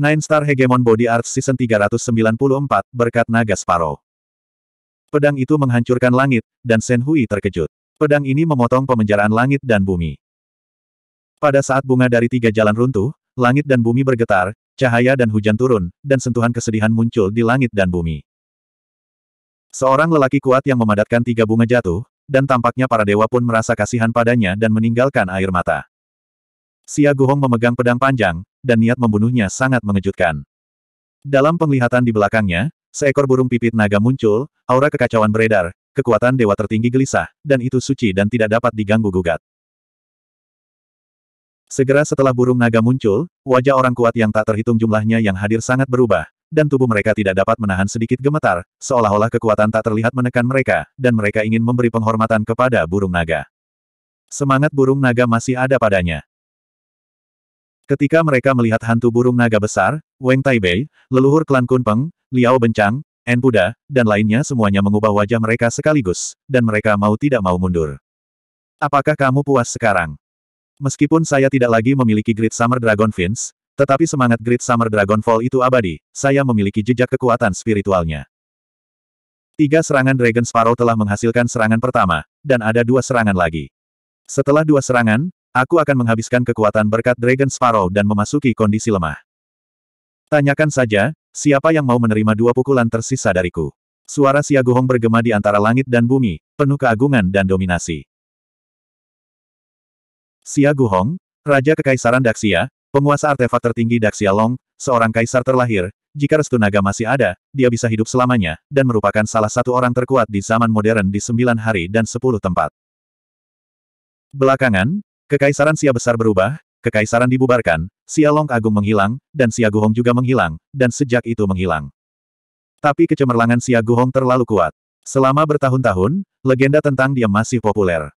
Nine Star Hegemon Body Arts Season 394, berkat Naga Sparrow. Pedang itu menghancurkan langit, dan Shen Hui terkejut. Pedang ini memotong pemenjaraan langit dan bumi. Pada saat bunga dari tiga jalan runtuh, langit dan bumi bergetar, cahaya dan hujan turun, dan sentuhan kesedihan muncul di langit dan bumi. Seorang lelaki kuat yang memadatkan tiga bunga jatuh, dan tampaknya para dewa pun merasa kasihan padanya dan meninggalkan air mata. Xia Guhong memegang pedang panjang, dan niat membunuhnya sangat mengejutkan. Dalam penglihatan di belakangnya, seekor burung pipit naga muncul, aura kekacauan beredar, kekuatan dewa tertinggi gelisah, dan itu suci dan tidak dapat diganggu-gugat. Segera setelah burung naga muncul, wajah orang kuat yang tak terhitung jumlahnya yang hadir sangat berubah, dan tubuh mereka tidak dapat menahan sedikit gemetar, seolah-olah kekuatan tak terlihat menekan mereka, dan mereka ingin memberi penghormatan kepada burung naga. Semangat burung naga masih ada padanya. Ketika mereka melihat hantu burung naga besar, Weng Taibei, leluhur klan Kunpeng, Liao Bencang, En Puda, dan lainnya semuanya mengubah wajah mereka sekaligus, dan mereka mau tidak mau mundur. Apakah kamu puas sekarang? Meskipun saya tidak lagi memiliki Great Summer Dragon Fins, tetapi semangat Great Summer Dragon Fall itu abadi, saya memiliki jejak kekuatan spiritualnya. Tiga serangan Dragon Sparrow telah menghasilkan serangan pertama, dan ada dua serangan lagi. Setelah dua serangan, Aku akan menghabiskan kekuatan berkat Dragon Sparrow dan memasuki kondisi lemah. Tanyakan saja, siapa yang mau menerima dua pukulan tersisa dariku? Suara Siaguhong bergema di antara langit dan bumi, penuh keagungan dan dominasi. Siaguhong, Raja Kekaisaran Daxia, penguasa artefak tertinggi Daxia Long, seorang kaisar terlahir, jika restu naga masih ada, dia bisa hidup selamanya, dan merupakan salah satu orang terkuat di zaman modern di sembilan hari dan sepuluh tempat. Belakangan, Kekaisaran Sia besar berubah, kekaisaran dibubarkan, Xia Long Agung menghilang, dan Xia Guhong juga menghilang, dan sejak itu menghilang. Tapi kecemerlangan Xia Guhong terlalu kuat. Selama bertahun-tahun, legenda tentang dia masih populer.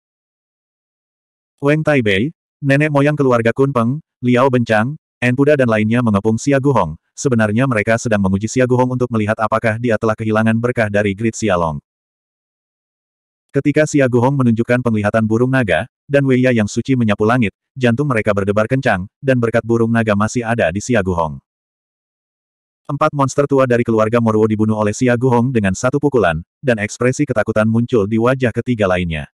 Weng Taibei, nenek moyang keluarga Kunpeng, Liao Bencang, En Puda dan lainnya mengepung Xia Guhong, sebenarnya mereka sedang menguji Xia Guhong untuk melihat apakah dia telah kehilangan berkah dari Great Xia Long. Ketika Xia Guhong menunjukkan penglihatan burung naga, dan Wei Ya yang suci menyapu langit, jantung mereka berdebar kencang, dan berkat burung naga masih ada di Xia Guhong. Empat monster tua dari keluarga Morwo dibunuh oleh Xia Guhong dengan satu pukulan, dan ekspresi ketakutan muncul di wajah ketiga lainnya.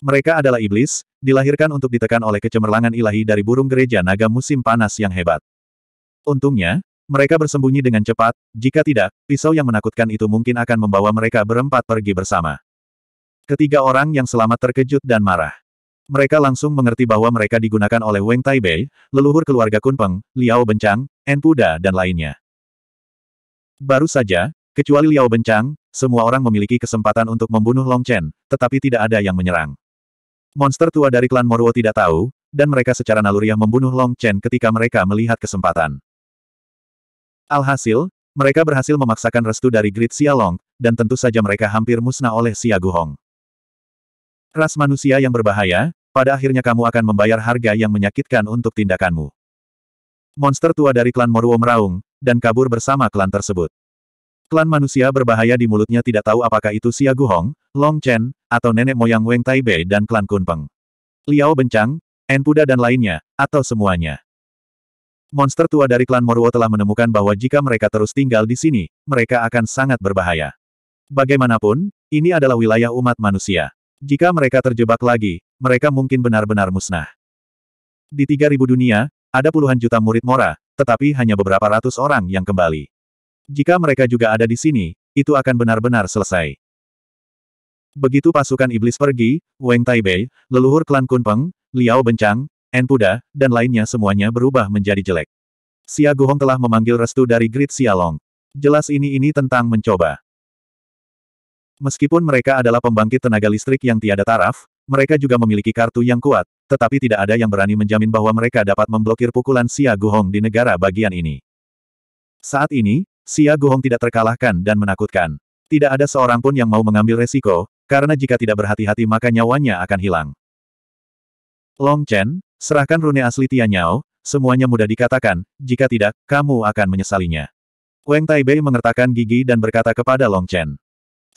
Mereka adalah iblis, dilahirkan untuk ditekan oleh kecemerlangan ilahi dari burung gereja naga musim panas yang hebat. Untungnya, mereka bersembunyi dengan cepat, jika tidak, pisau yang menakutkan itu mungkin akan membawa mereka berempat pergi bersama. Ketiga orang yang selamat terkejut dan marah. Mereka langsung mengerti bahwa mereka digunakan oleh Wang Taibei, leluhur keluarga Kunpeng, Liao Bencang, En Puda dan lainnya. Baru saja, kecuali Liao Bencang, semua orang memiliki kesempatan untuk membunuh Long Chen, tetapi tidak ada yang menyerang. Monster tua dari klan Moruo tidak tahu, dan mereka secara naluriah membunuh Long Chen ketika mereka melihat kesempatan. Alhasil, mereka berhasil memaksakan restu dari Grid Long, dan tentu saja mereka hampir musnah oleh Xia Guhong. Ras manusia yang berbahaya, pada akhirnya kamu akan membayar harga yang menyakitkan untuk tindakanmu. Monster tua dari klan Moruo meraung, dan kabur bersama klan tersebut. Klan manusia berbahaya di mulutnya tidak tahu apakah itu Xia Guhong, Long Chen, atau nenek moyang Weng Taibei dan klan Kunpeng. Liao Bencang, Enpuda dan lainnya, atau semuanya. Monster tua dari klan Moruo telah menemukan bahwa jika mereka terus tinggal di sini, mereka akan sangat berbahaya. Bagaimanapun, ini adalah wilayah umat manusia. Jika mereka terjebak lagi, mereka mungkin benar-benar musnah. Di 3000 dunia, ada puluhan juta murid Mora, tetapi hanya beberapa ratus orang yang kembali. Jika mereka juga ada di sini, itu akan benar-benar selesai. Begitu pasukan iblis pergi, Weng Taibei, leluhur klan Kunpeng, Liao Bencang, En Puda, dan lainnya semuanya berubah menjadi jelek. Xia Guhong telah memanggil restu dari Grid Xialong. Jelas ini ini tentang mencoba. Meskipun mereka adalah pembangkit tenaga listrik yang tiada taraf, mereka juga memiliki kartu yang kuat, tetapi tidak ada yang berani menjamin bahwa mereka dapat memblokir pukulan Xia Guhong di negara bagian ini. Saat ini, Xia Guhong tidak terkalahkan dan menakutkan. Tidak ada seorang pun yang mau mengambil resiko, karena jika tidak berhati-hati maka nyawanya akan hilang. Long Chen, serahkan rune asli Tianyao, semuanya mudah dikatakan, jika tidak, kamu akan menyesalinya. Wang Taibei mengertakkan gigi dan berkata kepada Long Chen.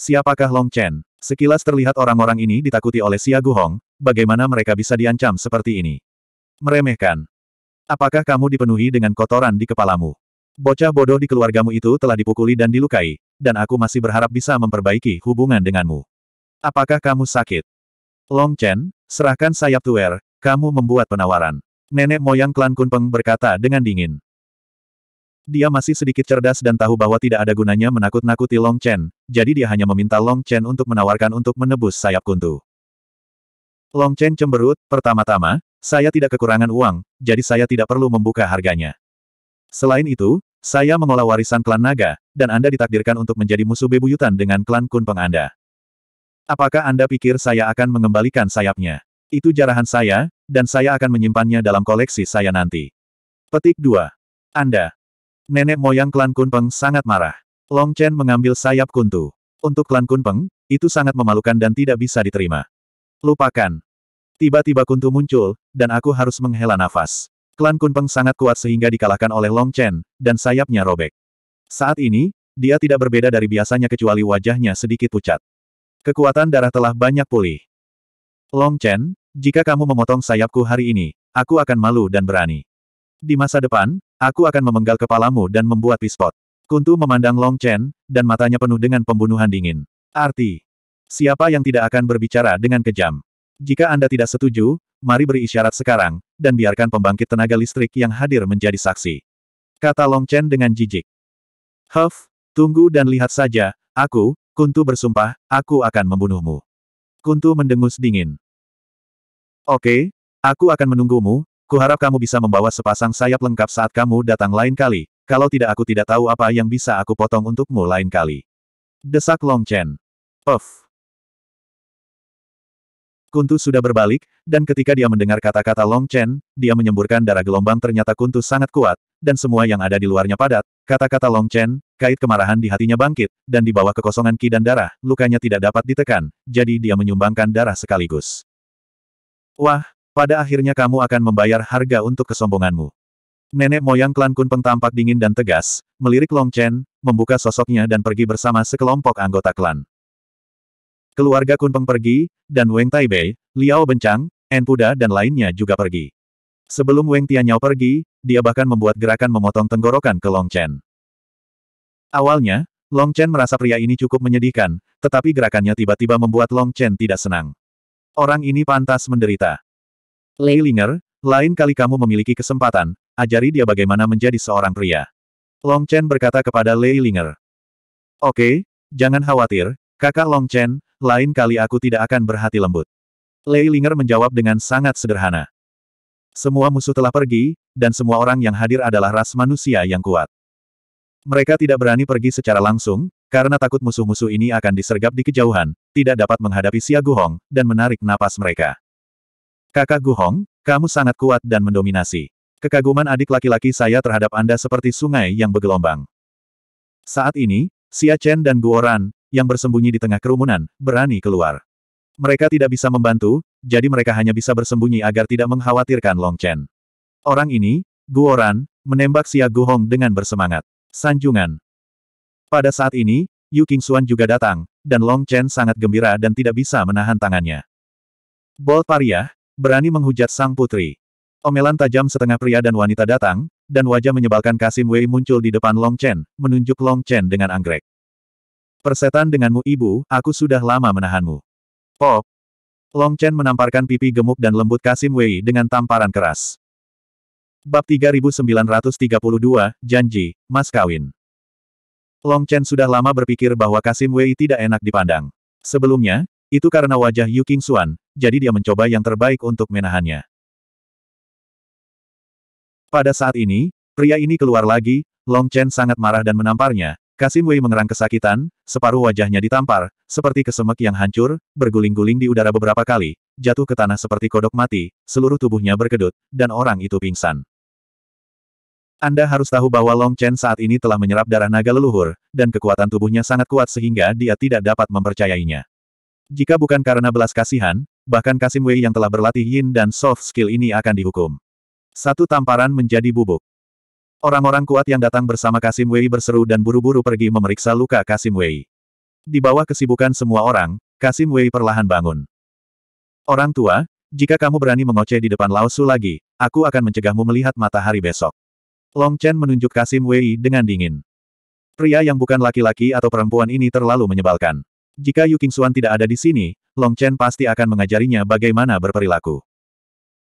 Siapakah Long Chen? Sekilas terlihat orang-orang ini ditakuti oleh Xia Guhong, bagaimana mereka bisa diancam seperti ini? Meremehkan. Apakah kamu dipenuhi dengan kotoran di kepalamu? Bocah bodoh di keluargamu itu telah dipukuli dan dilukai, dan aku masih berharap bisa memperbaiki hubungan denganmu. Apakah kamu sakit? Long Chen, serahkan sayap tuer, kamu membuat penawaran. Nenek moyang klan Kunpeng berkata dengan dingin. Dia masih sedikit cerdas dan tahu bahwa tidak ada gunanya menakut-nakuti Long Chen, jadi dia hanya meminta Long Chen untuk menawarkan untuk menebus sayap kuntu. Long Chen cemberut, pertama-tama, saya tidak kekurangan uang, jadi saya tidak perlu membuka harganya. Selain itu, saya mengolah warisan klan naga, dan Anda ditakdirkan untuk menjadi musuh bebuyutan dengan klan kunpeng Anda. Apakah Anda pikir saya akan mengembalikan sayapnya? Itu jarahan saya, dan saya akan menyimpannya dalam koleksi saya nanti. Petik 2. Anda, Nenek moyang klan Kunpeng sangat marah. Long Chen mengambil sayap kuntu. Untuk klan Kunpeng, itu sangat memalukan dan tidak bisa diterima. Lupakan. Tiba-tiba kuntu muncul, dan aku harus menghela nafas. Klan Kunpeng sangat kuat sehingga dikalahkan oleh Long Chen, dan sayapnya robek. Saat ini, dia tidak berbeda dari biasanya kecuali wajahnya sedikit pucat. Kekuatan darah telah banyak pulih. Long Chen, jika kamu memotong sayapku hari ini, aku akan malu dan berani. Di masa depan, aku akan memenggal kepalamu dan membuat pispot. Kuntu memandang Long Chen, dan matanya penuh dengan pembunuhan dingin. Arti. Siapa yang tidak akan berbicara dengan kejam? Jika Anda tidak setuju, mari beri isyarat sekarang, dan biarkan pembangkit tenaga listrik yang hadir menjadi saksi. Kata Long Chen dengan jijik. Huff, tunggu dan lihat saja, aku, Kuntu bersumpah, aku akan membunuhmu. Kuntu mendengus dingin. Oke, okay, aku akan menunggumu, Kuharap kamu bisa membawa sepasang sayap lengkap saat kamu datang lain kali, kalau tidak aku tidak tahu apa yang bisa aku potong untukmu lain kali. Desak Long Chen. Puff. Kuntu sudah berbalik, dan ketika dia mendengar kata-kata Long Chen, dia menyemburkan darah gelombang ternyata Kuntu sangat kuat, dan semua yang ada di luarnya padat, kata-kata Long Chen, kait kemarahan di hatinya bangkit, dan di bawah kekosongan ki dan darah, lukanya tidak dapat ditekan, jadi dia menyumbangkan darah sekaligus. Wah, pada akhirnya kamu akan membayar harga untuk kesombonganmu. Nenek moyang klan Kun Peng tampak dingin dan tegas, melirik Long Chen, membuka sosoknya dan pergi bersama sekelompok anggota klan. Keluarga Kun Peng pergi, dan Weng Taibei, Liao Bencang, En Puda dan lainnya juga pergi. Sebelum Weng Tianyao pergi, dia bahkan membuat gerakan memotong tenggorokan ke Long Chen. Awalnya, Long Chen merasa pria ini cukup menyedihkan, tetapi gerakannya tiba-tiba membuat Long Chen tidak senang. Orang ini pantas menderita. Linger, lain kali kamu memiliki kesempatan, ajari dia bagaimana menjadi seorang pria. Long Chen berkata kepada Lei Linger. Oke, jangan khawatir, kakak Long Chen, lain kali aku tidak akan berhati lembut. Lei Linger menjawab dengan sangat sederhana. Semua musuh telah pergi, dan semua orang yang hadir adalah ras manusia yang kuat. Mereka tidak berani pergi secara langsung, karena takut musuh-musuh ini akan disergap di kejauhan, tidak dapat menghadapi Xia Guhong, dan menarik napas mereka. Kakak Gu Hong, kamu sangat kuat dan mendominasi. Kekaguman adik laki-laki saya terhadap Anda seperti sungai yang bergelombang. Saat ini, Xia Chen dan Guoran, yang bersembunyi di tengah kerumunan, berani keluar. Mereka tidak bisa membantu, jadi mereka hanya bisa bersembunyi agar tidak mengkhawatirkan Long Chen. Orang ini, Guoran, menembak Xia Guhong dengan bersemangat. Sanjungan. Pada saat ini, Yu Qingxuan juga datang, dan Long Chen sangat gembira dan tidak bisa menahan tangannya. Bol pariah, Berani menghujat sang putri. Omelan tajam setengah pria dan wanita datang, dan wajah menyebalkan Kasim Wei muncul di depan Long Chen, menunjuk Long Chen dengan anggrek. Persetan denganmu ibu, aku sudah lama menahanmu. Pop. Long Chen menamparkan pipi gemuk dan lembut Kasim Wei dengan tamparan keras. Bab 3932, Janji, Mas Kawin. Long Chen sudah lama berpikir bahwa Kasim Wei tidak enak dipandang. Sebelumnya, itu karena wajah Yu King Xuan, jadi dia mencoba yang terbaik untuk menahannya. Pada saat ini, pria ini keluar lagi, Long Chen sangat marah dan menamparnya, Kasim Wei mengerang kesakitan, separuh wajahnya ditampar, seperti kesemek yang hancur, berguling-guling di udara beberapa kali, jatuh ke tanah seperti kodok mati, seluruh tubuhnya berkedut, dan orang itu pingsan. Anda harus tahu bahwa Long Chen saat ini telah menyerap darah naga leluhur, dan kekuatan tubuhnya sangat kuat sehingga dia tidak dapat mempercayainya. Jika bukan karena belas kasihan, bahkan Kasim Wei yang telah berlatih yin dan soft skill ini akan dihukum. Satu tamparan menjadi bubuk. Orang-orang kuat yang datang bersama Kasim Wei berseru dan buru-buru pergi memeriksa luka Kasim Wei. Di bawah kesibukan semua orang, Kasim Wei perlahan bangun. Orang tua, jika kamu berani mengoceh di depan Lao Su lagi, aku akan mencegahmu melihat matahari besok. Long Chen menunjuk Kasim Wei dengan dingin. Pria yang bukan laki-laki atau perempuan ini terlalu menyebalkan. Jika Yu Qingxuan tidak ada di sini, Long Chen pasti akan mengajarinya bagaimana berperilaku.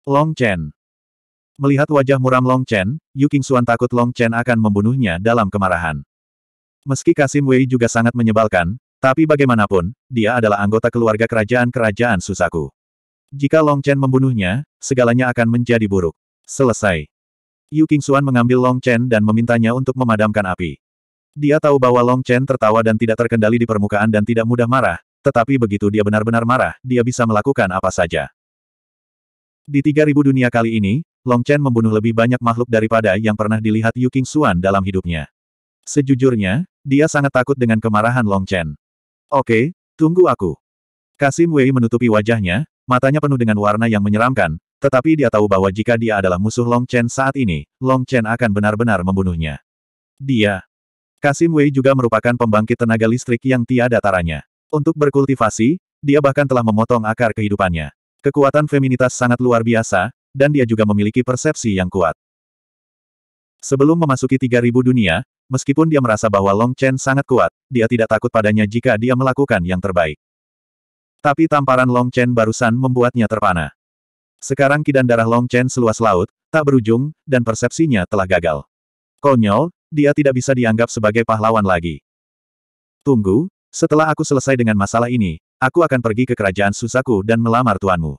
Long Chen Melihat wajah muram Long Chen, Yu Qingxuan takut Long Chen akan membunuhnya dalam kemarahan. Meski Kasim Wei juga sangat menyebalkan, tapi bagaimanapun, dia adalah anggota keluarga kerajaan-kerajaan Susaku. Jika Long Chen membunuhnya, segalanya akan menjadi buruk. Selesai. Yu Qingxuan mengambil Long Chen dan memintanya untuk memadamkan api. Dia tahu bahwa Long Chen tertawa dan tidak terkendali di permukaan dan tidak mudah marah, tetapi begitu dia benar-benar marah, dia bisa melakukan apa saja. Di 3000 dunia kali ini, Long Chen membunuh lebih banyak makhluk daripada yang pernah dilihat Yu King Xuan dalam hidupnya. Sejujurnya, dia sangat takut dengan kemarahan Long Chen. Oke, tunggu aku. Kasim Wei menutupi wajahnya, matanya penuh dengan warna yang menyeramkan, tetapi dia tahu bahwa jika dia adalah musuh Long Chen saat ini, Long Chen akan benar-benar membunuhnya. Dia Kasim Wei juga merupakan pembangkit tenaga listrik yang tiada taranya. Untuk berkultivasi, dia bahkan telah memotong akar kehidupannya. Kekuatan feminitas sangat luar biasa, dan dia juga memiliki persepsi yang kuat. Sebelum memasuki 3000 dunia, meskipun dia merasa bahwa Long Chen sangat kuat, dia tidak takut padanya jika dia melakukan yang terbaik. Tapi tamparan Long Chen barusan membuatnya terpana. Sekarang kidan darah Long Chen seluas laut, tak berujung, dan persepsinya telah gagal. Konyol, dia tidak bisa dianggap sebagai pahlawan lagi. Tunggu, setelah aku selesai dengan masalah ini, aku akan pergi ke kerajaan Susaku dan melamar tuanmu.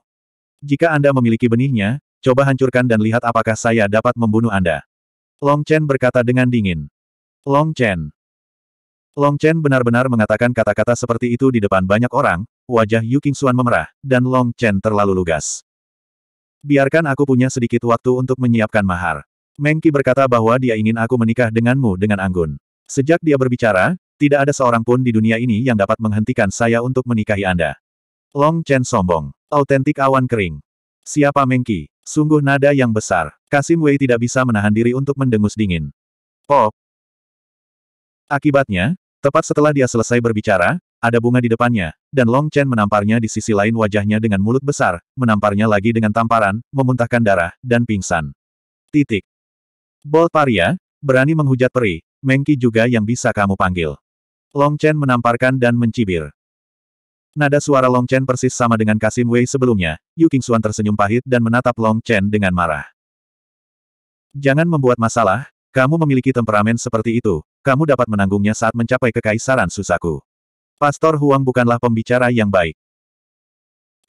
Jika Anda memiliki benihnya, coba hancurkan dan lihat apakah saya dapat membunuh Anda. Long Chen berkata dengan dingin. Long Chen. Long Chen benar-benar mengatakan kata-kata seperti itu di depan banyak orang, wajah Yu Qingxuan memerah, dan Long Chen terlalu lugas. Biarkan aku punya sedikit waktu untuk menyiapkan mahar. Mengki berkata bahwa dia ingin aku menikah denganmu dengan anggun. Sejak dia berbicara, tidak ada seorang pun di dunia ini yang dapat menghentikan saya untuk menikahi Anda. Long Chen sombong. Autentik awan kering. Siapa Mengki? Sungguh nada yang besar. Kasim Wei tidak bisa menahan diri untuk mendengus dingin. Pop. Akibatnya, tepat setelah dia selesai berbicara, ada bunga di depannya, dan Long Chen menamparnya di sisi lain wajahnya dengan mulut besar, menamparnya lagi dengan tamparan, memuntahkan darah, dan pingsan. Titik. Bolt paria, berani menghujat peri, Mengki juga yang bisa kamu panggil. Long Chen menamparkan dan mencibir. Nada suara Long Chen persis sama dengan Kasim Wei sebelumnya, Yu Xuan tersenyum pahit dan menatap Long Chen dengan marah. Jangan membuat masalah, kamu memiliki temperamen seperti itu, kamu dapat menanggungnya saat mencapai kekaisaran Susaku. Pastor Huang bukanlah pembicara yang baik.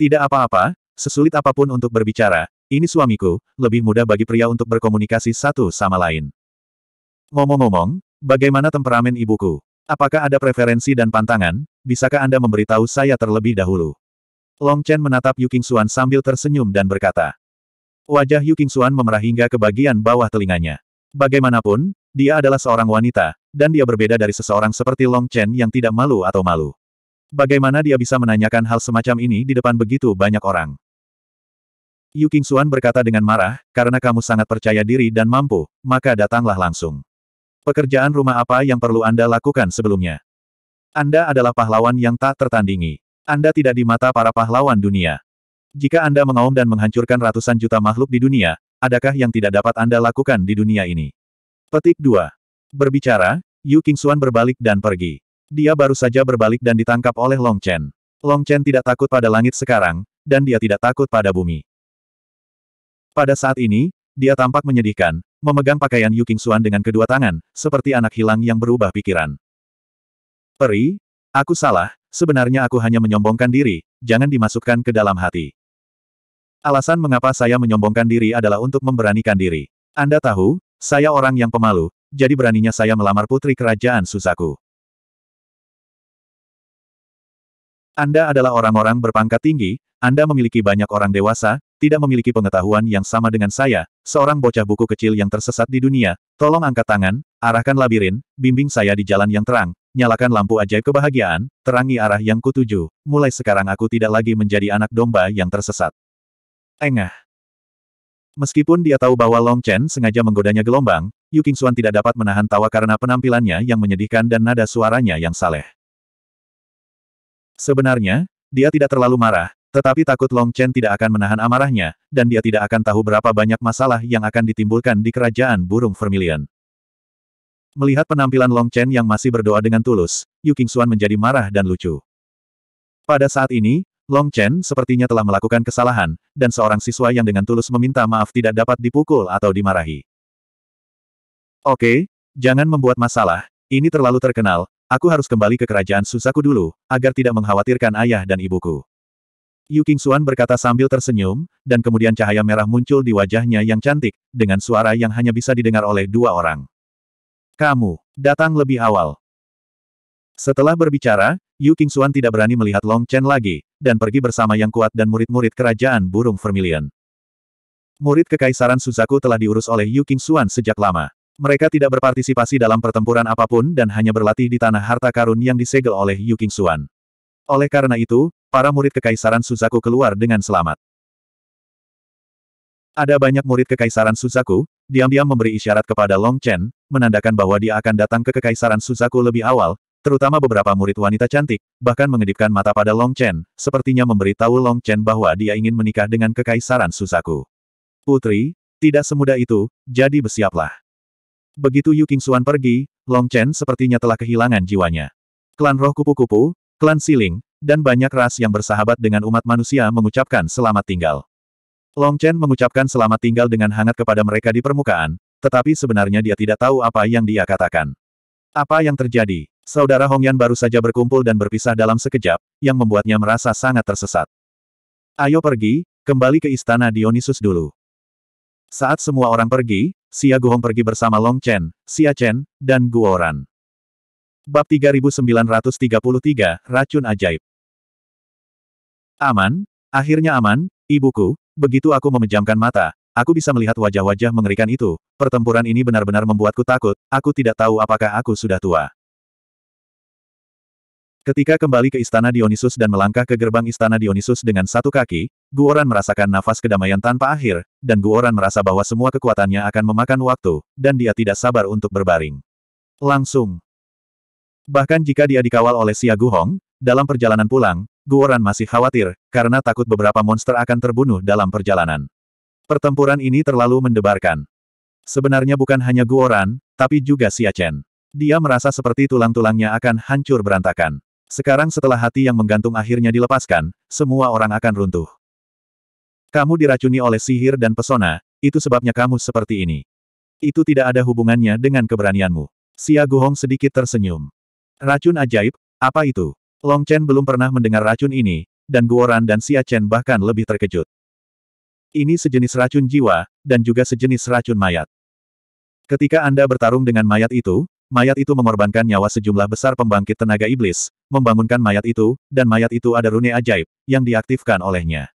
Tidak apa-apa, sesulit apapun untuk berbicara, ini suamiku, lebih mudah bagi pria untuk berkomunikasi satu sama lain. Ngomong-ngomong, bagaimana temperamen ibuku? Apakah ada preferensi dan pantangan? Bisakah Anda memberitahu saya terlebih dahulu? Long Chen menatap Yu Xuan sambil tersenyum dan berkata. Wajah Yu Xuan memerah hingga ke bagian bawah telinganya. Bagaimanapun, dia adalah seorang wanita, dan dia berbeda dari seseorang seperti Long Chen yang tidak malu atau malu. Bagaimana dia bisa menanyakan hal semacam ini di depan begitu banyak orang? Yu King berkata dengan marah, karena kamu sangat percaya diri dan mampu, maka datanglah langsung. Pekerjaan rumah apa yang perlu Anda lakukan sebelumnya? Anda adalah pahlawan yang tak tertandingi. Anda tidak di mata para pahlawan dunia. Jika Anda mengaum dan menghancurkan ratusan juta makhluk di dunia, adakah yang tidak dapat Anda lakukan di dunia ini? Petik 2. Berbicara, Yu King berbalik dan pergi. Dia baru saja berbalik dan ditangkap oleh Long Chen. Long Chen tidak takut pada langit sekarang, dan dia tidak takut pada bumi. Pada saat ini, dia tampak menyedihkan, memegang pakaian Yu Qingxuan dengan kedua tangan, seperti anak hilang yang berubah pikiran. Peri, aku salah, sebenarnya aku hanya menyombongkan diri, jangan dimasukkan ke dalam hati. Alasan mengapa saya menyombongkan diri adalah untuk memberanikan diri. Anda tahu, saya orang yang pemalu, jadi beraninya saya melamar putri kerajaan Susaku. Anda adalah orang-orang berpangkat tinggi, Anda memiliki banyak orang dewasa, tidak memiliki pengetahuan yang sama dengan saya, seorang bocah buku kecil yang tersesat di dunia, tolong angkat tangan, arahkan labirin, bimbing saya di jalan yang terang, nyalakan lampu ajaib kebahagiaan, terangi arah yang kutuju, mulai sekarang aku tidak lagi menjadi anak domba yang tersesat. Engah. Meskipun dia tahu bahwa Long Chen sengaja menggodanya gelombang, Yu Qingxuan tidak dapat menahan tawa karena penampilannya yang menyedihkan dan nada suaranya yang saleh. Sebenarnya, dia tidak terlalu marah, tetapi takut Long Chen tidak akan menahan amarahnya, dan dia tidak akan tahu berapa banyak masalah yang akan ditimbulkan di kerajaan burung vermilion. Melihat penampilan Long Chen yang masih berdoa dengan tulus, Yu Xuan menjadi marah dan lucu. Pada saat ini, Long Chen sepertinya telah melakukan kesalahan, dan seorang siswa yang dengan tulus meminta maaf tidak dapat dipukul atau dimarahi. Oke, jangan membuat masalah, ini terlalu terkenal, Aku harus kembali ke kerajaan Suzaku dulu, agar tidak mengkhawatirkan ayah dan ibuku. Yu Xuan berkata sambil tersenyum, dan kemudian cahaya merah muncul di wajahnya yang cantik, dengan suara yang hanya bisa didengar oleh dua orang. Kamu, datang lebih awal. Setelah berbicara, Yu Xuan tidak berani melihat Long Chen lagi, dan pergi bersama yang kuat dan murid-murid kerajaan burung vermilion. Murid kekaisaran Suzaku telah diurus oleh Yu Xuan sejak lama. Mereka tidak berpartisipasi dalam pertempuran apapun dan hanya berlatih di tanah harta karun yang disegel oleh Yu King Xuan. Oleh karena itu, para murid Kekaisaran Suzaku keluar dengan selamat. Ada banyak murid Kekaisaran Suzaku, diam-diam memberi isyarat kepada Long Chen, menandakan bahwa dia akan datang ke Kekaisaran Suzaku lebih awal, terutama beberapa murid wanita cantik, bahkan mengedipkan mata pada Long Chen, sepertinya memberi tahu Long Chen bahwa dia ingin menikah dengan Kekaisaran Suzaku. Putri, tidak semudah itu, jadi bersiaplah. Begitu Yu Suan pergi, Long Chen sepertinya telah kehilangan jiwanya. Klan roh kupu-kupu, klan siling, dan banyak ras yang bersahabat dengan umat manusia mengucapkan selamat tinggal. Long Chen mengucapkan selamat tinggal dengan hangat kepada mereka di permukaan, tetapi sebenarnya dia tidak tahu apa yang dia katakan. Apa yang terjadi? Saudara Hongyan baru saja berkumpul dan berpisah dalam sekejap, yang membuatnya merasa sangat tersesat. Ayo pergi, kembali ke istana Dionysus dulu. Saat semua orang pergi, Xia Guhong pergi bersama Long Chen, Xia Chen, dan Guoran. Bab 3933, Racun Ajaib Aman, akhirnya aman, ibuku, begitu aku memejamkan mata, aku bisa melihat wajah-wajah mengerikan itu, pertempuran ini benar-benar membuatku takut, aku tidak tahu apakah aku sudah tua. Ketika kembali ke istana Dionysus dan melangkah ke gerbang istana Dionysus dengan satu kaki, Guoran merasakan nafas kedamaian tanpa akhir, dan Guoran merasa bahwa semua kekuatannya akan memakan waktu, dan dia tidak sabar untuk berbaring. Langsung. Bahkan jika dia dikawal oleh Xia Guhong, dalam perjalanan pulang, Guoran masih khawatir, karena takut beberapa monster akan terbunuh dalam perjalanan. Pertempuran ini terlalu mendebarkan. Sebenarnya bukan hanya Guoran, tapi juga Xia Chen. Dia merasa seperti tulang-tulangnya akan hancur berantakan. Sekarang setelah hati yang menggantung akhirnya dilepaskan, semua orang akan runtuh. Kamu diracuni oleh sihir dan pesona, itu sebabnya kamu seperti ini. Itu tidak ada hubungannya dengan keberanianmu. Xia Guhong sedikit tersenyum. Racun ajaib, apa itu? Long Chen belum pernah mendengar racun ini, dan Guoran dan Xia Chen bahkan lebih terkejut. Ini sejenis racun jiwa, dan juga sejenis racun mayat. Ketika Anda bertarung dengan mayat itu, Mayat itu mengorbankan nyawa sejumlah besar pembangkit tenaga iblis, membangunkan mayat itu, dan mayat itu ada rune ajaib, yang diaktifkan olehnya.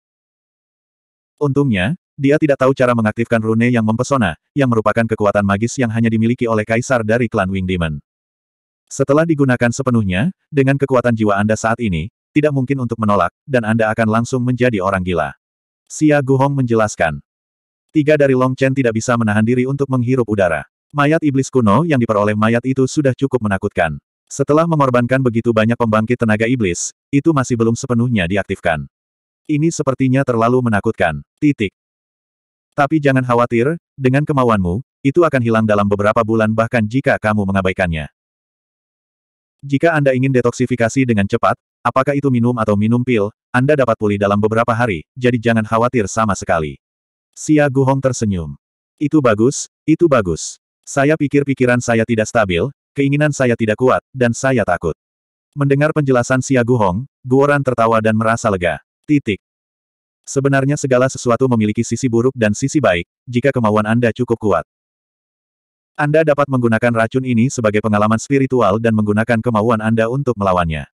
Untungnya, dia tidak tahu cara mengaktifkan rune yang mempesona, yang merupakan kekuatan magis yang hanya dimiliki oleh kaisar dari klan Wing Demon. Setelah digunakan sepenuhnya, dengan kekuatan jiwa Anda saat ini, tidak mungkin untuk menolak, dan Anda akan langsung menjadi orang gila. Xia Guhong menjelaskan. Tiga dari Long Chen tidak bisa menahan diri untuk menghirup udara. Mayat iblis kuno yang diperoleh mayat itu sudah cukup menakutkan. Setelah mengorbankan begitu banyak pembangkit tenaga iblis, itu masih belum sepenuhnya diaktifkan. Ini sepertinya terlalu menakutkan. Titik. Tapi jangan khawatir, dengan kemauanmu, itu akan hilang dalam beberapa bulan bahkan jika kamu mengabaikannya. Jika Anda ingin detoksifikasi dengan cepat, apakah itu minum atau minum pil, Anda dapat pulih dalam beberapa hari, jadi jangan khawatir sama sekali. Sia Guhong tersenyum. Itu bagus, itu bagus. Saya pikir pikiran saya tidak stabil, keinginan saya tidak kuat, dan saya takut. Mendengar penjelasan Xia Guhong, Guoran tertawa dan merasa lega. Titik. Sebenarnya segala sesuatu memiliki sisi buruk dan sisi baik, jika kemauan Anda cukup kuat. Anda dapat menggunakan racun ini sebagai pengalaman spiritual dan menggunakan kemauan Anda untuk melawannya.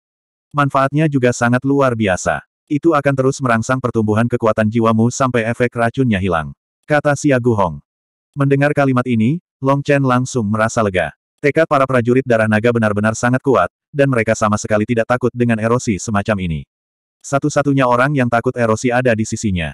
Manfaatnya juga sangat luar biasa. Itu akan terus merangsang pertumbuhan kekuatan jiwamu sampai efek racunnya hilang. Kata Xia Guhong. Mendengar kalimat ini, Long Chen langsung merasa lega. Tekad para prajurit darah naga benar-benar sangat kuat, dan mereka sama sekali tidak takut dengan erosi semacam ini. Satu-satunya orang yang takut erosi ada di sisinya.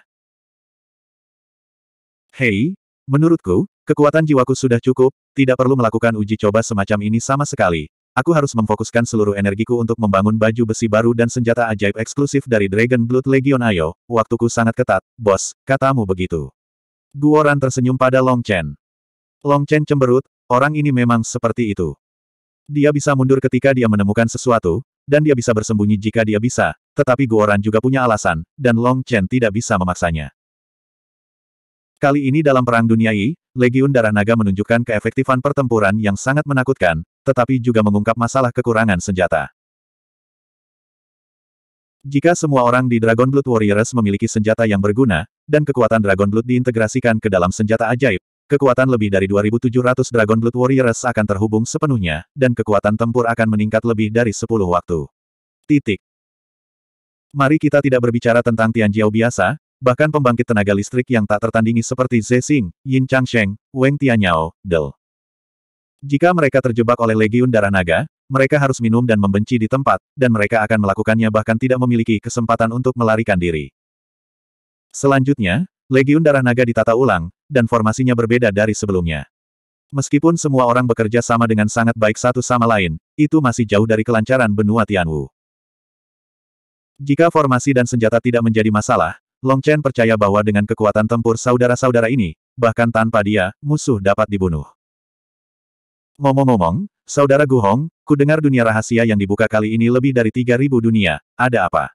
Hei, menurutku, kekuatan jiwaku sudah cukup, tidak perlu melakukan uji coba semacam ini sama sekali. Aku harus memfokuskan seluruh energiku untuk membangun baju besi baru dan senjata ajaib eksklusif dari Dragon Blood Legion Ayo, waktuku sangat ketat, bos, katamu begitu. Guoran tersenyum pada Long Chen. Long Chen cemberut, orang ini memang seperti itu. Dia bisa mundur ketika dia menemukan sesuatu, dan dia bisa bersembunyi jika dia bisa, tetapi Guoran juga punya alasan, dan Long Chen tidak bisa memaksanya. Kali ini dalam Perang Dunia I, Legiun Darah Naga menunjukkan keefektifan pertempuran yang sangat menakutkan, tetapi juga mengungkap masalah kekurangan senjata. Jika semua orang di Dragon Blood Warriors memiliki senjata yang berguna, dan kekuatan Dragon Blood diintegrasikan ke dalam senjata ajaib, kekuatan lebih dari 2.700 Dragon Blood Warriors akan terhubung sepenuhnya, dan kekuatan tempur akan meningkat lebih dari 10 waktu. Titik. Mari kita tidak berbicara tentang Tian Jiao biasa, bahkan pembangkit tenaga listrik yang tak tertandingi seperti Zexing, Yin Changsheng, Weng Tianyao, Del. Jika mereka terjebak oleh Legiun Darah Naga, mereka harus minum dan membenci di tempat, dan mereka akan melakukannya bahkan tidak memiliki kesempatan untuk melarikan diri. Selanjutnya, Legiun Darah Naga ditata ulang, dan formasinya berbeda dari sebelumnya. Meskipun semua orang bekerja sama dengan sangat baik satu sama lain, itu masih jauh dari kelancaran benua Tianwu. Jika formasi dan senjata tidak menjadi masalah, Long Chen percaya bahwa dengan kekuatan tempur saudara-saudara ini, bahkan tanpa dia, musuh dapat dibunuh. Ngomong-ngomong, Saudara Gu Hong, ku dengar dunia rahasia yang dibuka kali ini lebih dari 3.000 dunia, ada apa?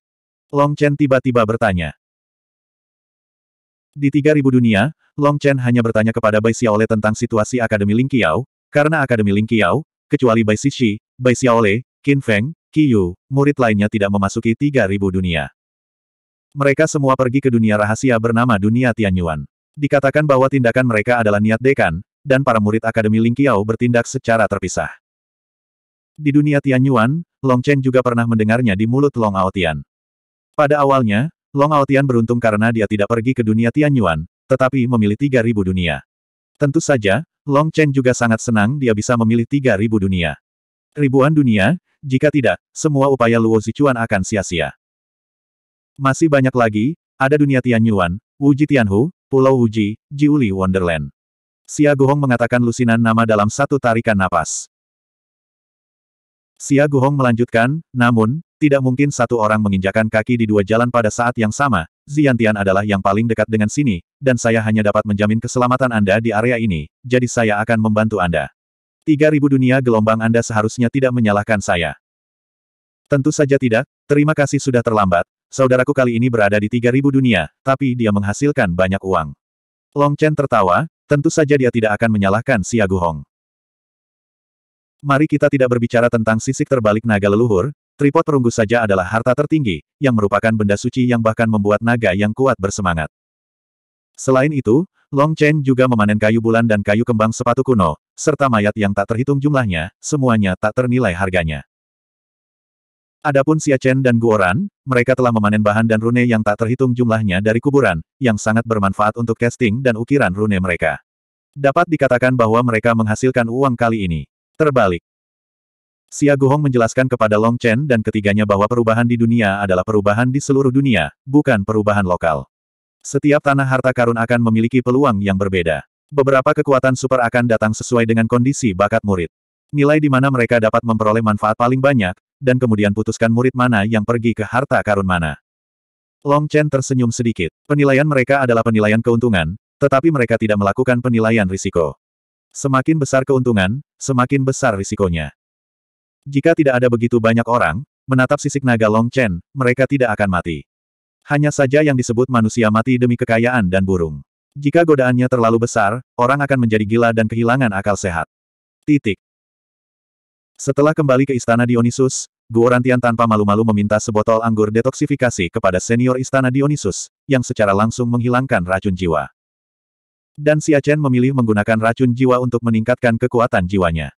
Long Chen tiba-tiba bertanya. Di tiga ribu dunia, Long Chen hanya bertanya kepada Bai Xiaole tentang situasi Akademi Ling Qiao, karena Akademi Ling Qiao, kecuali Bai Sishi, Bai Xiaole, Qin Feng, Qiyu, murid lainnya tidak memasuki tiga ribu dunia. Mereka semua pergi ke dunia rahasia bernama Dunia Tianyuan. Dikatakan bahwa tindakan mereka adalah niat dekan, dan para murid Akademi Ling Qiao bertindak secara terpisah. Di dunia Tianyuan, Long Chen juga pernah mendengarnya di mulut Long Aotian. Pada awalnya, Long Aotian beruntung karena dia tidak pergi ke dunia Tianyuan, tetapi memilih 3.000 dunia. Tentu saja, Long Chen juga sangat senang dia bisa memilih 3.000 dunia. Ribuan dunia, jika tidak, semua upaya Luo Zichuan akan sia-sia. Masih banyak lagi, ada dunia Tianyuan, Wuji Tianhu, Pulau Wuji, Jiuli Wonderland. Xia Guhong mengatakan lusinan nama dalam satu tarikan napas. Xia Guhong melanjutkan, namun, tidak mungkin satu orang menginjakan kaki di dua jalan pada saat yang sama, Ziantian adalah yang paling dekat dengan sini, dan saya hanya dapat menjamin keselamatan Anda di area ini, jadi saya akan membantu Anda. 3000 dunia gelombang Anda seharusnya tidak menyalahkan saya. Tentu saja tidak, terima kasih sudah terlambat, saudaraku kali ini berada di 3000 dunia, tapi dia menghasilkan banyak uang. Long Chen tertawa, tentu saja dia tidak akan menyalahkan Xia Guhong. Mari kita tidak berbicara tentang sisik terbalik naga leluhur, Tripod perunggu saja adalah harta tertinggi, yang merupakan benda suci yang bahkan membuat naga yang kuat bersemangat. Selain itu, Long Chen juga memanen kayu bulan dan kayu kembang sepatu kuno, serta mayat yang tak terhitung jumlahnya, semuanya tak ternilai harganya. Adapun Xia Chen dan Guoran, mereka telah memanen bahan dan rune yang tak terhitung jumlahnya dari kuburan, yang sangat bermanfaat untuk casting dan ukiran rune mereka. Dapat dikatakan bahwa mereka menghasilkan uang kali ini. Terbalik, Xia Guhong menjelaskan kepada Long Chen dan ketiganya bahwa perubahan di dunia adalah perubahan di seluruh dunia, bukan perubahan lokal. Setiap tanah harta karun akan memiliki peluang yang berbeda. Beberapa kekuatan super akan datang sesuai dengan kondisi bakat murid. Nilai di mana mereka dapat memperoleh manfaat paling banyak, dan kemudian putuskan murid mana yang pergi ke harta karun mana. Long Chen tersenyum sedikit. Penilaian mereka adalah penilaian keuntungan, tetapi mereka tidak melakukan penilaian risiko. Semakin besar keuntungan, semakin besar risikonya. Jika tidak ada begitu banyak orang, menatap sisik naga Long Chen, mereka tidak akan mati. Hanya saja yang disebut manusia mati demi kekayaan dan burung. Jika godaannya terlalu besar, orang akan menjadi gila dan kehilangan akal sehat. Titik. Setelah kembali ke istana Dionysus, Guorantian tanpa malu-malu meminta sebotol anggur detoksifikasi kepada senior istana Dionysus, yang secara langsung menghilangkan racun jiwa. Dan Xia Chen memilih menggunakan racun jiwa untuk meningkatkan kekuatan jiwanya.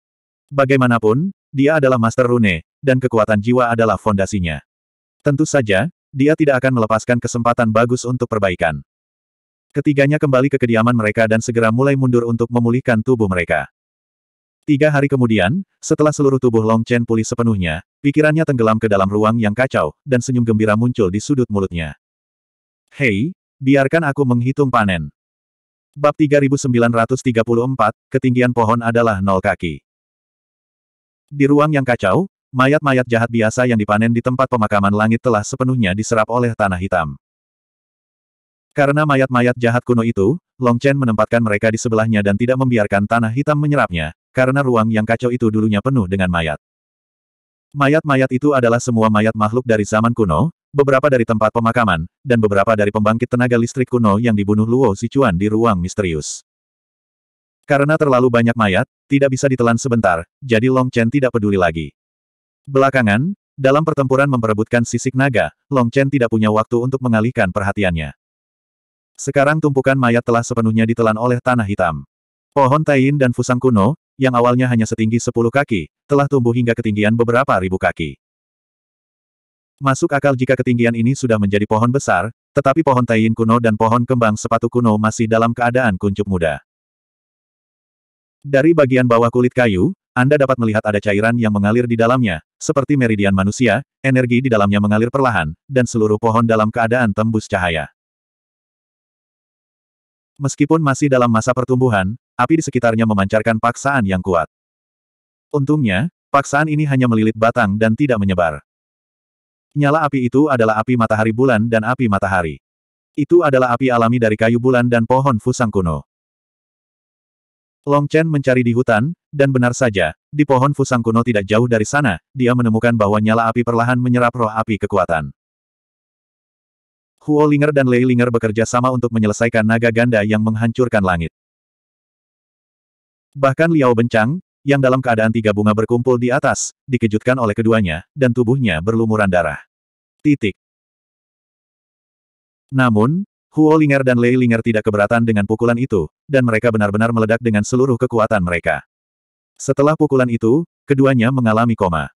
Bagaimanapun, dia adalah Master Rune, dan kekuatan jiwa adalah fondasinya. Tentu saja, dia tidak akan melepaskan kesempatan bagus untuk perbaikan. Ketiganya kembali ke kediaman mereka dan segera mulai mundur untuk memulihkan tubuh mereka. Tiga hari kemudian, setelah seluruh tubuh Long Chen pulih sepenuhnya, pikirannya tenggelam ke dalam ruang yang kacau, dan senyum gembira muncul di sudut mulutnya. Hei, biarkan aku menghitung panen. Bab 3934, ketinggian pohon adalah nol kaki. Di ruang yang kacau, mayat-mayat jahat biasa yang dipanen di tempat pemakaman langit telah sepenuhnya diserap oleh tanah hitam. Karena mayat-mayat jahat kuno itu, Long Chen menempatkan mereka di sebelahnya dan tidak membiarkan tanah hitam menyerapnya, karena ruang yang kacau itu dulunya penuh dengan mayat. Mayat-mayat itu adalah semua mayat makhluk dari zaman kuno, beberapa dari tempat pemakaman, dan beberapa dari pembangkit tenaga listrik kuno yang dibunuh Luo Sichuan di ruang misterius. Karena terlalu banyak mayat, tidak bisa ditelan sebentar, jadi Long Chen tidak peduli lagi. Belakangan, dalam pertempuran memperebutkan sisik naga, Long Chen tidak punya waktu untuk mengalihkan perhatiannya. Sekarang tumpukan mayat telah sepenuhnya ditelan oleh tanah hitam. Pohon Taiin dan Fusang kuno, yang awalnya hanya setinggi 10 kaki, telah tumbuh hingga ketinggian beberapa ribu kaki. Masuk akal jika ketinggian ini sudah menjadi pohon besar, tetapi pohon Taiin kuno dan pohon kembang sepatu kuno masih dalam keadaan kuncup muda. Dari bagian bawah kulit kayu, Anda dapat melihat ada cairan yang mengalir di dalamnya, seperti meridian manusia, energi di dalamnya mengalir perlahan, dan seluruh pohon dalam keadaan tembus cahaya. Meskipun masih dalam masa pertumbuhan, api di sekitarnya memancarkan paksaan yang kuat. Untungnya, paksaan ini hanya melilit batang dan tidak menyebar. Nyala api itu adalah api matahari bulan dan api matahari. Itu adalah api alami dari kayu bulan dan pohon fusang kuno. Long Chen mencari di hutan, dan benar saja, di pohon fusang kuno tidak jauh dari sana, dia menemukan bahwa nyala api perlahan menyerap roh api kekuatan. Huo Linger dan Lei Linger bekerja sama untuk menyelesaikan naga ganda yang menghancurkan langit. Bahkan Liao Bencang, yang dalam keadaan tiga bunga berkumpul di atas, dikejutkan oleh keduanya, dan tubuhnya berlumuran darah. Titik. Namun, Huo Linger dan Lei Linger tidak keberatan dengan pukulan itu, dan mereka benar-benar meledak dengan seluruh kekuatan mereka. Setelah pukulan itu, keduanya mengalami koma.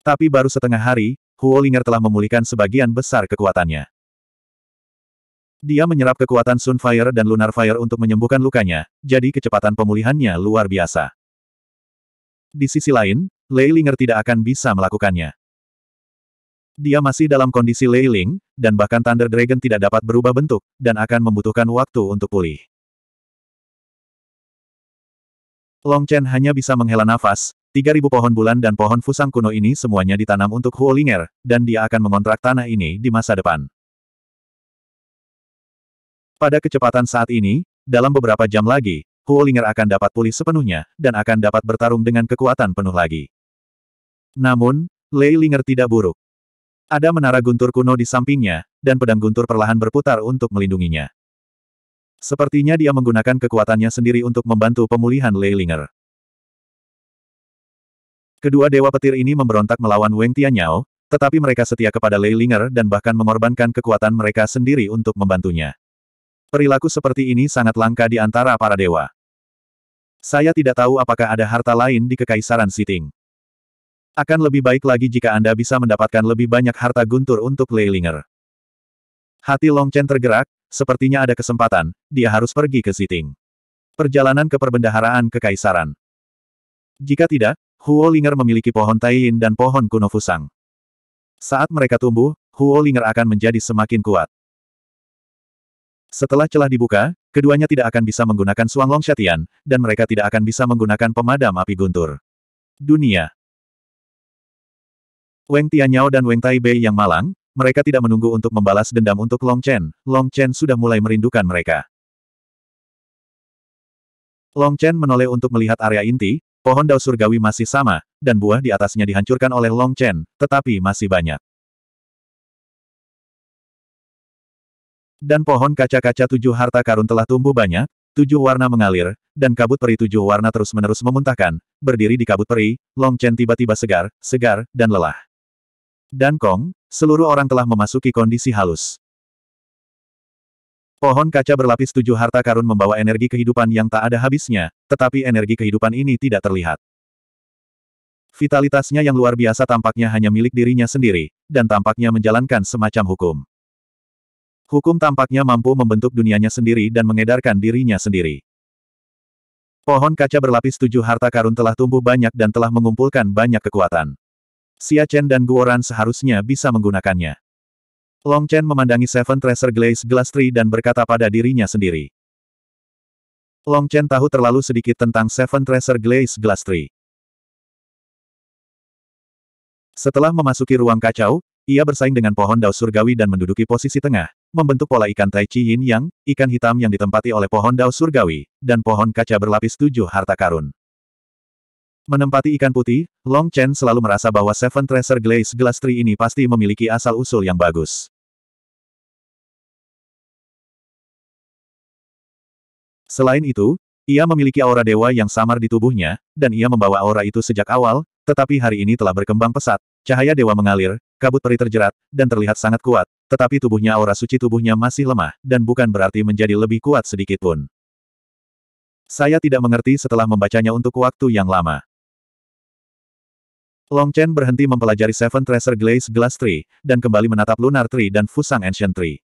Tapi baru setengah hari, Huo Linger telah memulihkan sebagian besar kekuatannya. Dia menyerap kekuatan Sunfire dan Lunar Fire untuk menyembuhkan lukanya, jadi kecepatan pemulihannya luar biasa. Di sisi lain, Lei Linger tidak akan bisa melakukannya. Dia masih dalam kondisi Leiling, dan bahkan Thunder Dragon tidak dapat berubah bentuk, dan akan membutuhkan waktu untuk pulih. Long Chen hanya bisa menghela nafas, 3000 pohon bulan dan pohon fusang kuno ini semuanya ditanam untuk Huolinger, dan dia akan mengontrak tanah ini di masa depan. Pada kecepatan saat ini, dalam beberapa jam lagi, Huolinger akan dapat pulih sepenuhnya, dan akan dapat bertarung dengan kekuatan penuh lagi. Namun, Lei Linger tidak buruk. Ada menara guntur kuno di sampingnya, dan pedang guntur perlahan berputar untuk melindunginya. Sepertinya dia menggunakan kekuatannya sendiri untuk membantu pemulihan Leilinger. Kedua dewa petir ini memberontak melawan Weng Tianyao, tetapi mereka setia kepada Leilinger dan bahkan mengorbankan kekuatan mereka sendiri untuk membantunya. Perilaku seperti ini sangat langka di antara para dewa. Saya tidak tahu apakah ada harta lain di Kekaisaran Siting. Akan lebih baik lagi jika Anda bisa mendapatkan lebih banyak harta guntur untuk Leilinger. Hati Long Chen tergerak, sepertinya ada kesempatan, dia harus pergi ke Siting. Perjalanan ke perbendaharaan kekaisaran. Jika tidak, Huo Linger memiliki pohon Taiyin dan pohon kuno Fusang. Saat mereka tumbuh, Huo Linger akan menjadi semakin kuat. Setelah celah dibuka, keduanya tidak akan bisa menggunakan suang Long Shatian, dan mereka tidak akan bisa menggunakan pemadam api guntur. Dunia Weng Tianyao dan Weng Taibei yang malang, mereka tidak menunggu untuk membalas dendam untuk Long Chen, Long Chen sudah mulai merindukan mereka. Long Chen menoleh untuk melihat area inti, pohon dao surgawi masih sama, dan buah di atasnya dihancurkan oleh Long Chen, tetapi masih banyak. Dan pohon kaca-kaca tujuh harta karun telah tumbuh banyak, tujuh warna mengalir, dan kabut peri tujuh warna terus-menerus memuntahkan, berdiri di kabut peri, Long Chen tiba-tiba segar, segar, dan lelah dan Kong, seluruh orang telah memasuki kondisi halus. Pohon kaca berlapis tujuh harta karun membawa energi kehidupan yang tak ada habisnya, tetapi energi kehidupan ini tidak terlihat. Vitalitasnya yang luar biasa tampaknya hanya milik dirinya sendiri, dan tampaknya menjalankan semacam hukum. Hukum tampaknya mampu membentuk dunianya sendiri dan mengedarkan dirinya sendiri. Pohon kaca berlapis tujuh harta karun telah tumbuh banyak dan telah mengumpulkan banyak kekuatan. Xia Chen dan Guoran seharusnya bisa menggunakannya. Long Chen memandangi Seven Treasure Glaze Glass Tree dan berkata pada dirinya sendiri. Long Chen tahu terlalu sedikit tentang Seven Treasure Glaze Glass Tree. Setelah memasuki ruang kacau, ia bersaing dengan pohon daus surgawi dan menduduki posisi tengah, membentuk pola ikan tai chi yin yang, ikan hitam yang ditempati oleh pohon daus surgawi, dan pohon kaca berlapis tujuh harta karun. Menempati ikan putih, Long Chen selalu merasa bahwa Seven Treasure Glaze Glass Tree ini pasti memiliki asal-usul yang bagus. Selain itu, ia memiliki aura dewa yang samar di tubuhnya, dan ia membawa aura itu sejak awal, tetapi hari ini telah berkembang pesat. Cahaya dewa mengalir, kabut peri terjerat, dan terlihat sangat kuat, tetapi tubuhnya aura suci tubuhnya masih lemah, dan bukan berarti menjadi lebih kuat sedikitpun. Saya tidak mengerti setelah membacanya untuk waktu yang lama. Long Chen berhenti mempelajari Seven Treasure Glaze Glass Tree, dan kembali menatap Lunar Tree dan Fusang Ancient Tree.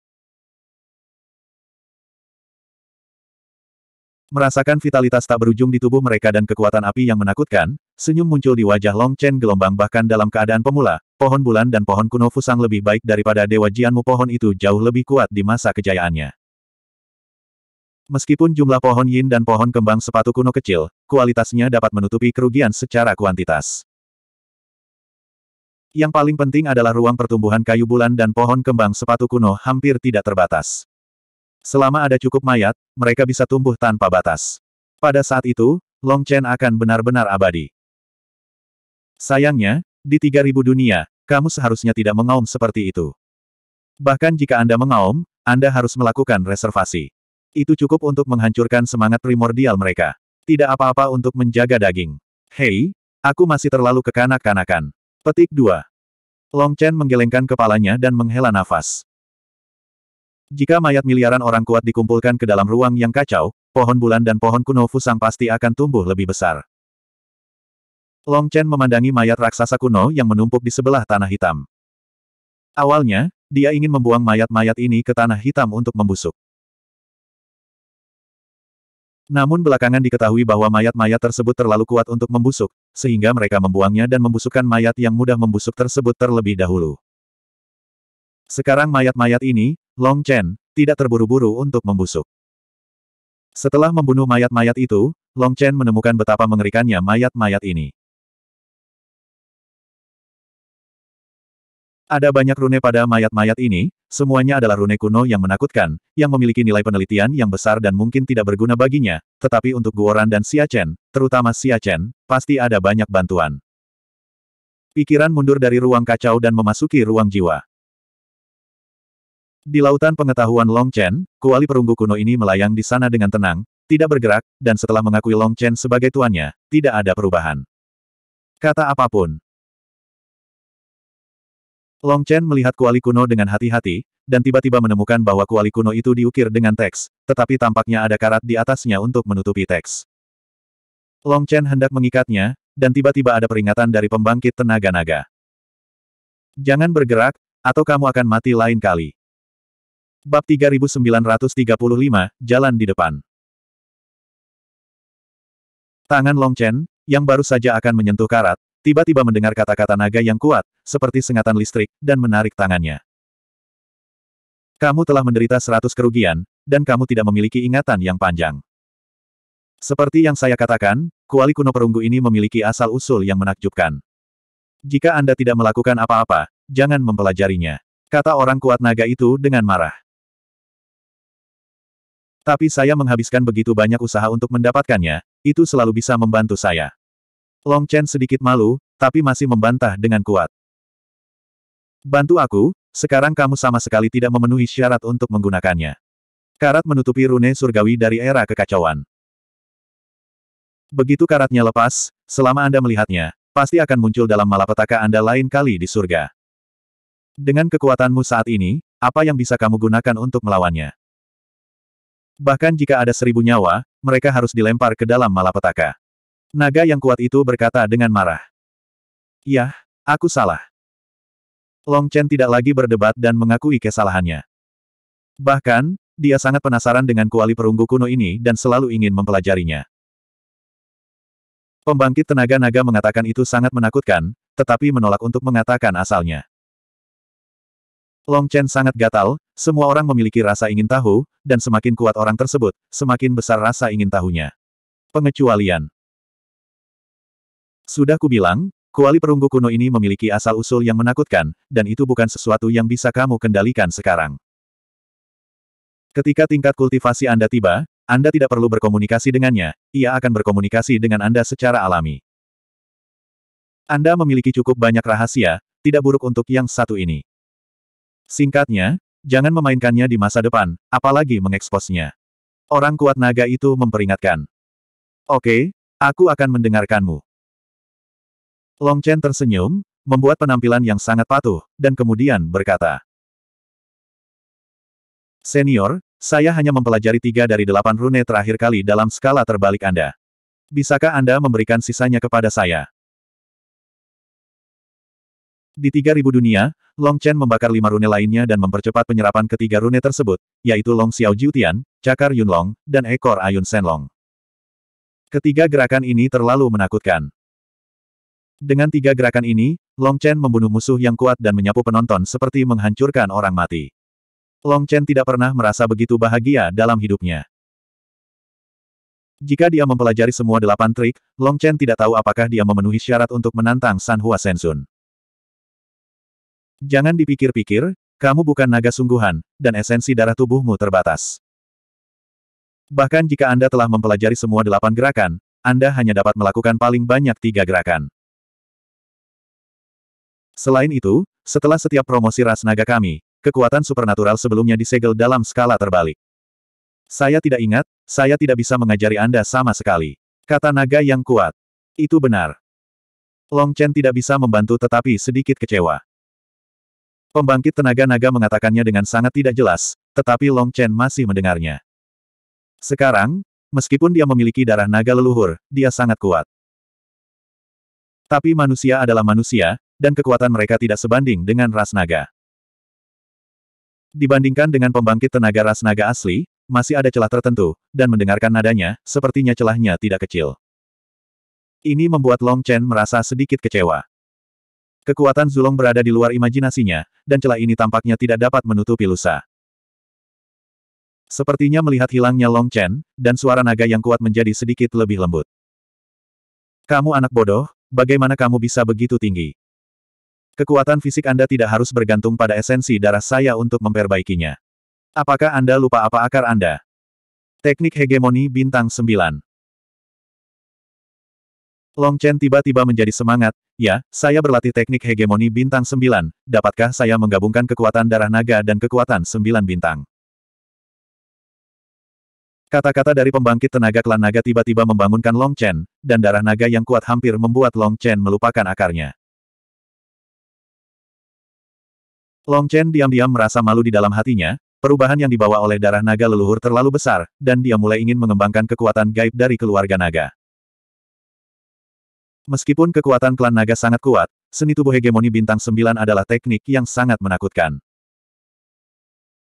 Merasakan vitalitas tak berujung di tubuh mereka dan kekuatan api yang menakutkan, senyum muncul di wajah Long Chen gelombang bahkan dalam keadaan pemula, pohon bulan dan pohon kuno Fusang lebih baik daripada Dewa Jianmu pohon itu jauh lebih kuat di masa kejayaannya. Meskipun jumlah pohon yin dan pohon kembang sepatu kuno kecil, kualitasnya dapat menutupi kerugian secara kuantitas. Yang paling penting adalah ruang pertumbuhan kayu bulan dan pohon kembang sepatu kuno hampir tidak terbatas. Selama ada cukup mayat, mereka bisa tumbuh tanpa batas. Pada saat itu, Long Chen akan benar-benar abadi. Sayangnya, di 3000 dunia, kamu seharusnya tidak mengaum seperti itu. Bahkan jika Anda mengaum, Anda harus melakukan reservasi. Itu cukup untuk menghancurkan semangat primordial mereka. Tidak apa-apa untuk menjaga daging. Hei, aku masih terlalu kekanak-kanakan. Petik 2. Long Chen menggelengkan kepalanya dan menghela nafas. Jika mayat miliaran orang kuat dikumpulkan ke dalam ruang yang kacau, pohon bulan dan pohon kuno fusang pasti akan tumbuh lebih besar. Long Chen memandangi mayat raksasa kuno yang menumpuk di sebelah tanah hitam. Awalnya, dia ingin membuang mayat-mayat ini ke tanah hitam untuk membusuk. Namun belakangan diketahui bahwa mayat-mayat tersebut terlalu kuat untuk membusuk, sehingga mereka membuangnya dan membusukkan mayat yang mudah membusuk tersebut terlebih dahulu. Sekarang mayat-mayat ini, Long Chen, tidak terburu-buru untuk membusuk. Setelah membunuh mayat-mayat itu, Long Chen menemukan betapa mengerikannya mayat-mayat ini. Ada banyak rune pada mayat-mayat ini, Semuanya adalah rune kuno yang menakutkan, yang memiliki nilai penelitian yang besar dan mungkin tidak berguna baginya, tetapi untuk Guoran dan Siachen, terutama Siachen, pasti ada banyak bantuan. Pikiran mundur dari ruang kacau dan memasuki ruang jiwa. Di lautan pengetahuan Longchen, kuali perunggu kuno ini melayang di sana dengan tenang, tidak bergerak, dan setelah mengakui Longchen sebagai tuannya, tidak ada perubahan. Kata apapun, Long Chen melihat kuali kuno dengan hati-hati, dan tiba-tiba menemukan bahwa kuali kuno itu diukir dengan teks, tetapi tampaknya ada karat di atasnya untuk menutupi teks. Long Chen hendak mengikatnya, dan tiba-tiba ada peringatan dari pembangkit tenaga naga. Jangan bergerak, atau kamu akan mati lain kali. Bab 3935, Jalan di depan. Tangan Long Chen, yang baru saja akan menyentuh karat, tiba-tiba mendengar kata-kata naga yang kuat, seperti sengatan listrik, dan menarik tangannya. Kamu telah menderita seratus kerugian, dan kamu tidak memiliki ingatan yang panjang. Seperti yang saya katakan, kuali kuno perunggu ini memiliki asal-usul yang menakjubkan. Jika Anda tidak melakukan apa-apa, jangan mempelajarinya. Kata orang kuat naga itu dengan marah. Tapi saya menghabiskan begitu banyak usaha untuk mendapatkannya, itu selalu bisa membantu saya. Long Chen sedikit malu, tapi masih membantah dengan kuat. Bantu aku, sekarang kamu sama sekali tidak memenuhi syarat untuk menggunakannya. Karat menutupi rune surgawi dari era kekacauan. Begitu karatnya lepas, selama Anda melihatnya, pasti akan muncul dalam malapetaka Anda lain kali di surga. Dengan kekuatanmu saat ini, apa yang bisa kamu gunakan untuk melawannya? Bahkan jika ada seribu nyawa, mereka harus dilempar ke dalam malapetaka. Naga yang kuat itu berkata dengan marah. Yah, aku salah. Long Chen tidak lagi berdebat dan mengakui kesalahannya. Bahkan, dia sangat penasaran dengan kuali perunggu kuno ini dan selalu ingin mempelajarinya. Pembangkit tenaga naga mengatakan itu sangat menakutkan, tetapi menolak untuk mengatakan asalnya. Long Chen sangat gatal, semua orang memiliki rasa ingin tahu, dan semakin kuat orang tersebut, semakin besar rasa ingin tahunya. Pengecualian sudah kubilang, kuali perunggu kuno ini memiliki asal-usul yang menakutkan, dan itu bukan sesuatu yang bisa kamu kendalikan sekarang. Ketika tingkat kultivasi Anda tiba, Anda tidak perlu berkomunikasi dengannya, ia akan berkomunikasi dengan Anda secara alami. Anda memiliki cukup banyak rahasia, tidak buruk untuk yang satu ini. Singkatnya, jangan memainkannya di masa depan, apalagi mengeksposnya. Orang kuat naga itu memperingatkan. Oke, aku akan mendengarkanmu. Long Chen tersenyum, membuat penampilan yang sangat patuh, dan kemudian berkata. Senior, saya hanya mempelajari tiga dari delapan rune terakhir kali dalam skala terbalik Anda. Bisakah Anda memberikan sisanya kepada saya? Di tiga ribu dunia, Long Chen membakar lima rune lainnya dan mempercepat penyerapan ketiga rune tersebut, yaitu Long Xiao Jiutian, Cakar Yunlong, dan Ekor Ayun Senlong. Ketiga gerakan ini terlalu menakutkan. Dengan tiga gerakan ini, Long Chen membunuh musuh yang kuat dan menyapu penonton seperti menghancurkan orang mati. Long Chen tidak pernah merasa begitu bahagia dalam hidupnya. Jika dia mempelajari semua delapan trik, Long Chen tidak tahu apakah dia memenuhi syarat untuk menantang San Hua Sensun. Jangan dipikir-pikir, kamu bukan naga sungguhan, dan esensi darah tubuhmu terbatas. Bahkan jika Anda telah mempelajari semua delapan gerakan, Anda hanya dapat melakukan paling banyak tiga gerakan. Selain itu, setelah setiap promosi ras naga kami, kekuatan supernatural sebelumnya disegel dalam skala terbalik. Saya tidak ingat, saya tidak bisa mengajari Anda sama sekali. Kata naga yang kuat. Itu benar. Long Chen tidak bisa membantu tetapi sedikit kecewa. Pembangkit tenaga naga mengatakannya dengan sangat tidak jelas, tetapi Long Chen masih mendengarnya. Sekarang, meskipun dia memiliki darah naga leluhur, dia sangat kuat. Tapi manusia adalah manusia, dan kekuatan mereka tidak sebanding dengan ras naga. Dibandingkan dengan pembangkit tenaga ras naga asli, masih ada celah tertentu, dan mendengarkan nadanya, sepertinya celahnya tidak kecil. Ini membuat Long Chen merasa sedikit kecewa. Kekuatan Zulong berada di luar imajinasinya, dan celah ini tampaknya tidak dapat menutupi lusa. Sepertinya melihat hilangnya Long Chen, dan suara naga yang kuat menjadi sedikit lebih lembut. Kamu anak bodoh, bagaimana kamu bisa begitu tinggi? Kekuatan fisik Anda tidak harus bergantung pada esensi darah saya untuk memperbaikinya. Apakah Anda lupa apa akar Anda? Teknik hegemoni bintang 9. Long Chen tiba-tiba menjadi semangat, ya, saya berlatih teknik hegemoni bintang 9, dapatkah saya menggabungkan kekuatan darah naga dan kekuatan sembilan bintang? Kata-kata dari pembangkit tenaga klan naga tiba-tiba membangunkan Long Chen, dan darah naga yang kuat hampir membuat Long Chen melupakan akarnya. Long Chen diam-diam merasa malu di dalam hatinya, perubahan yang dibawa oleh darah naga leluhur terlalu besar, dan dia mulai ingin mengembangkan kekuatan gaib dari keluarga naga. Meskipun kekuatan klan naga sangat kuat, seni tubuh hegemoni bintang Sembilan adalah teknik yang sangat menakutkan.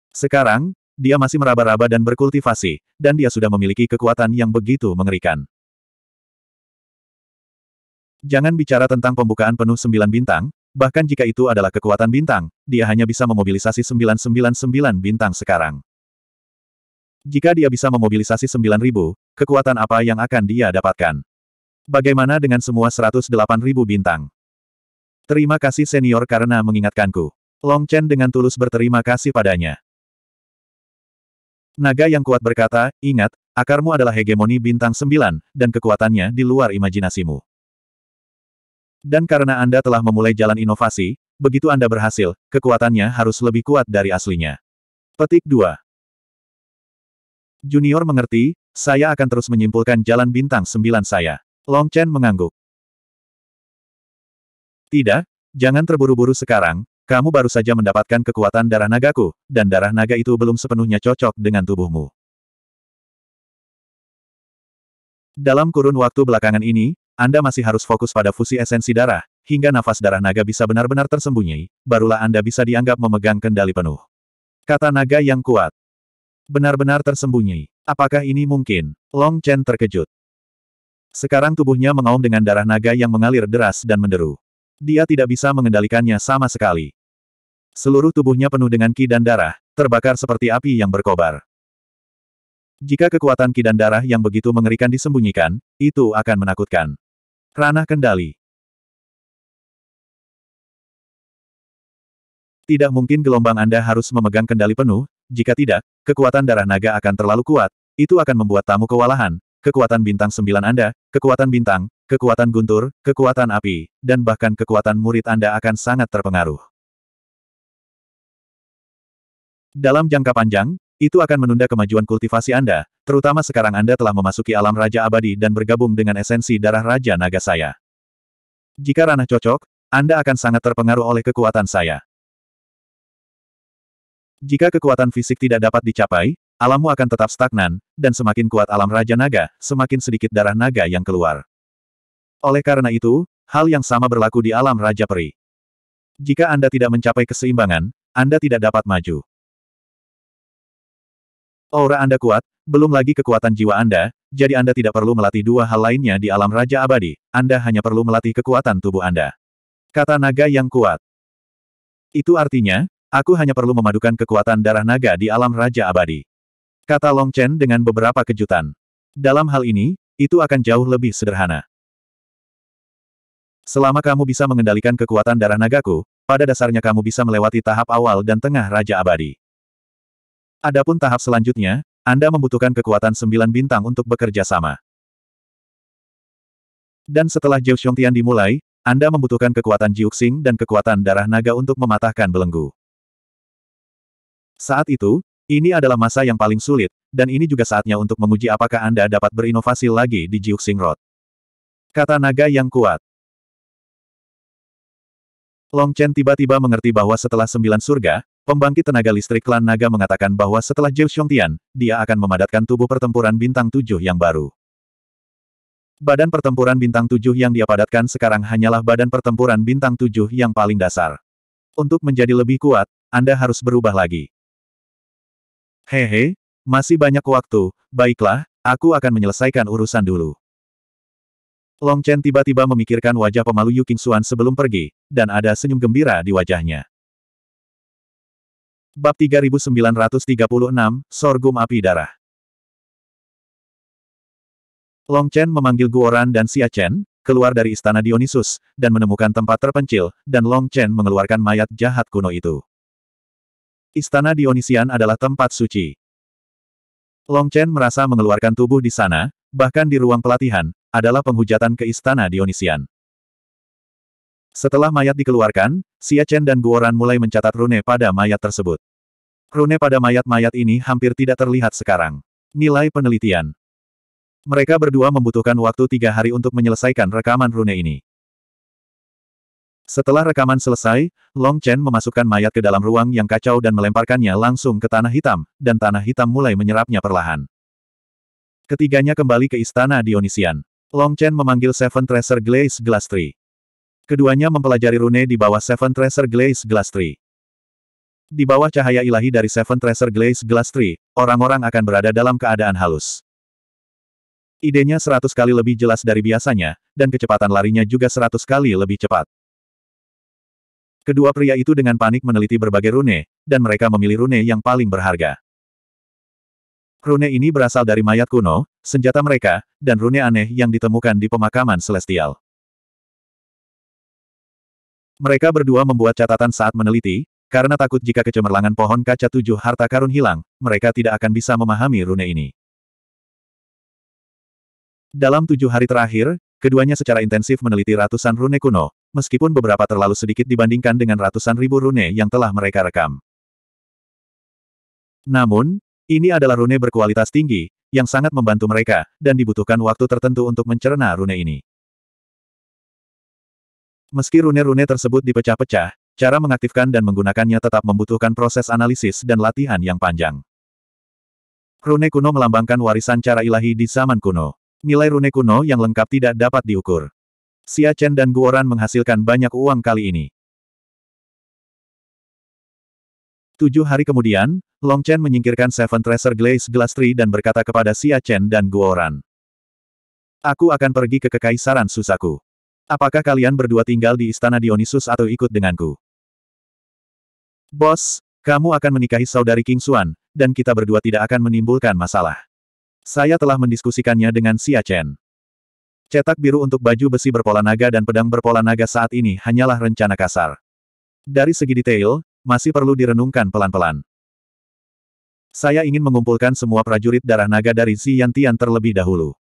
Sekarang, dia masih meraba-raba dan berkultivasi, dan dia sudah memiliki kekuatan yang begitu mengerikan. Jangan bicara tentang pembukaan penuh sembilan bintang, Bahkan jika itu adalah kekuatan bintang, dia hanya bisa memobilisasi 999 bintang sekarang. Jika dia bisa memobilisasi 9.000, kekuatan apa yang akan dia dapatkan? Bagaimana dengan semua 108.000 bintang? Terima kasih senior karena mengingatkanku. Long Chen dengan tulus berterima kasih padanya. Naga yang kuat berkata, ingat, akarmu adalah hegemoni bintang 9, dan kekuatannya di luar imajinasimu. Dan karena Anda telah memulai jalan inovasi, begitu Anda berhasil, kekuatannya harus lebih kuat dari aslinya. Petik 2. Junior mengerti, saya akan terus menyimpulkan jalan bintang sembilan saya. Long Chen mengangguk. Tidak, jangan terburu-buru sekarang, kamu baru saja mendapatkan kekuatan darah nagaku, dan darah naga itu belum sepenuhnya cocok dengan tubuhmu. Dalam kurun waktu belakangan ini, anda masih harus fokus pada fusi esensi darah, hingga nafas darah naga bisa benar-benar tersembunyi, barulah Anda bisa dianggap memegang kendali penuh. Kata naga yang kuat. Benar-benar tersembunyi. Apakah ini mungkin? Long Chen terkejut. Sekarang tubuhnya mengaum dengan darah naga yang mengalir deras dan menderu. Dia tidak bisa mengendalikannya sama sekali. Seluruh tubuhnya penuh dengan ki dan darah, terbakar seperti api yang berkobar. Jika kekuatan ki dan darah yang begitu mengerikan disembunyikan, itu akan menakutkan. Ranah kendali. Tidak mungkin gelombang Anda harus memegang kendali penuh, jika tidak, kekuatan darah naga akan terlalu kuat, itu akan membuat tamu kewalahan, kekuatan bintang sembilan Anda, kekuatan bintang, kekuatan guntur, kekuatan api, dan bahkan kekuatan murid Anda akan sangat terpengaruh. Dalam jangka panjang, itu akan menunda kemajuan kultivasi Anda, terutama sekarang Anda telah memasuki alam Raja Abadi dan bergabung dengan esensi darah Raja Naga saya. Jika ranah cocok, Anda akan sangat terpengaruh oleh kekuatan saya. Jika kekuatan fisik tidak dapat dicapai, alammu akan tetap stagnan, dan semakin kuat alam Raja Naga, semakin sedikit darah naga yang keluar. Oleh karena itu, hal yang sama berlaku di alam Raja Peri. Jika Anda tidak mencapai keseimbangan, Anda tidak dapat maju. Aura Anda kuat, belum lagi kekuatan jiwa Anda, jadi Anda tidak perlu melatih dua hal lainnya di alam Raja Abadi, Anda hanya perlu melatih kekuatan tubuh Anda. Kata naga yang kuat. Itu artinya, aku hanya perlu memadukan kekuatan darah naga di alam Raja Abadi. Kata Long Chen dengan beberapa kejutan. Dalam hal ini, itu akan jauh lebih sederhana. Selama kamu bisa mengendalikan kekuatan darah nagaku, pada dasarnya kamu bisa melewati tahap awal dan tengah Raja Abadi. Adapun tahap selanjutnya, Anda membutuhkan kekuatan sembilan bintang untuk bekerja sama. Dan setelah Jiu Xiongtian dimulai, Anda membutuhkan kekuatan Jiuxing dan kekuatan darah naga untuk mematahkan belenggu. Saat itu, ini adalah masa yang paling sulit, dan ini juga saatnya untuk menguji apakah Anda dapat berinovasi lagi di Jiuxing Road. Kata naga yang kuat. Long Chen tiba-tiba mengerti bahwa setelah sembilan surga, Pembangkit tenaga listrik klan naga mengatakan bahwa setelah Zhou Xiongtian, dia akan memadatkan tubuh pertempuran bintang tujuh yang baru. Badan pertempuran bintang tujuh yang dia padatkan sekarang hanyalah badan pertempuran bintang tujuh yang paling dasar. Untuk menjadi lebih kuat, Anda harus berubah lagi. Hehe, masih banyak waktu, baiklah, aku akan menyelesaikan urusan dulu. Long Chen tiba-tiba memikirkan wajah pemalu Yu Qingxuan sebelum pergi, dan ada senyum gembira di wajahnya. Bab 3936, Sorghum Api Darah Long Chen memanggil Guoran dan Xia Chen, keluar dari istana Dionysus, dan menemukan tempat terpencil, dan Long Chen mengeluarkan mayat jahat kuno itu. Istana Dionysian adalah tempat suci. Long Chen merasa mengeluarkan tubuh di sana, bahkan di ruang pelatihan, adalah penghujatan ke istana Dionysian. Setelah mayat dikeluarkan, Xia Chen dan Guoran mulai mencatat rune pada mayat tersebut. Rune pada mayat-mayat ini hampir tidak terlihat sekarang. Nilai penelitian. Mereka berdua membutuhkan waktu tiga hari untuk menyelesaikan rekaman rune ini. Setelah rekaman selesai, Long Chen memasukkan mayat ke dalam ruang yang kacau dan melemparkannya langsung ke tanah hitam, dan tanah hitam mulai menyerapnya perlahan. Ketiganya kembali ke istana Dionisian. Long Chen memanggil Seven Treasure Glaze Glass Keduanya mempelajari rune di bawah Seven Treasure Glaze Glass di bawah cahaya ilahi dari Seven Treasure Glaze Glass Tree, orang-orang akan berada dalam keadaan halus. Idenya seratus kali lebih jelas dari biasanya, dan kecepatan larinya juga seratus kali lebih cepat. Kedua pria itu dengan panik meneliti berbagai rune, dan mereka memilih rune yang paling berharga. Rune ini berasal dari mayat kuno, senjata mereka, dan rune aneh yang ditemukan di pemakaman celestial. Mereka berdua membuat catatan saat meneliti, karena takut jika kecemerlangan pohon kaca tujuh harta karun hilang, mereka tidak akan bisa memahami rune ini. Dalam tujuh hari terakhir, keduanya secara intensif meneliti ratusan rune kuno, meskipun beberapa terlalu sedikit dibandingkan dengan ratusan ribu rune yang telah mereka rekam. Namun, ini adalah rune berkualitas tinggi, yang sangat membantu mereka, dan dibutuhkan waktu tertentu untuk mencerna rune ini. Meski rune-rune tersebut dipecah-pecah, Cara mengaktifkan dan menggunakannya tetap membutuhkan proses analisis dan latihan yang panjang. Rune kuno melambangkan warisan cara ilahi di zaman kuno. Nilai rune kuno yang lengkap tidak dapat diukur. Xia Chen dan Guoran menghasilkan banyak uang kali ini. Tujuh hari kemudian, Long Chen menyingkirkan Seven Treasure Glaze Glass Tree dan berkata kepada Xia Chen dan Guoran. Aku akan pergi ke Kekaisaran Susaku. Apakah kalian berdua tinggal di Istana Dionysus atau ikut denganku? Bos, kamu akan menikahi saudari King Xuan, dan kita berdua tidak akan menimbulkan masalah. Saya telah mendiskusikannya dengan Xia Chen. Cetak biru untuk baju besi berpola naga dan pedang berpola naga saat ini hanyalah rencana kasar. Dari segi detail, masih perlu direnungkan pelan-pelan. Saya ingin mengumpulkan semua prajurit darah naga dari Ziyantian terlebih dahulu.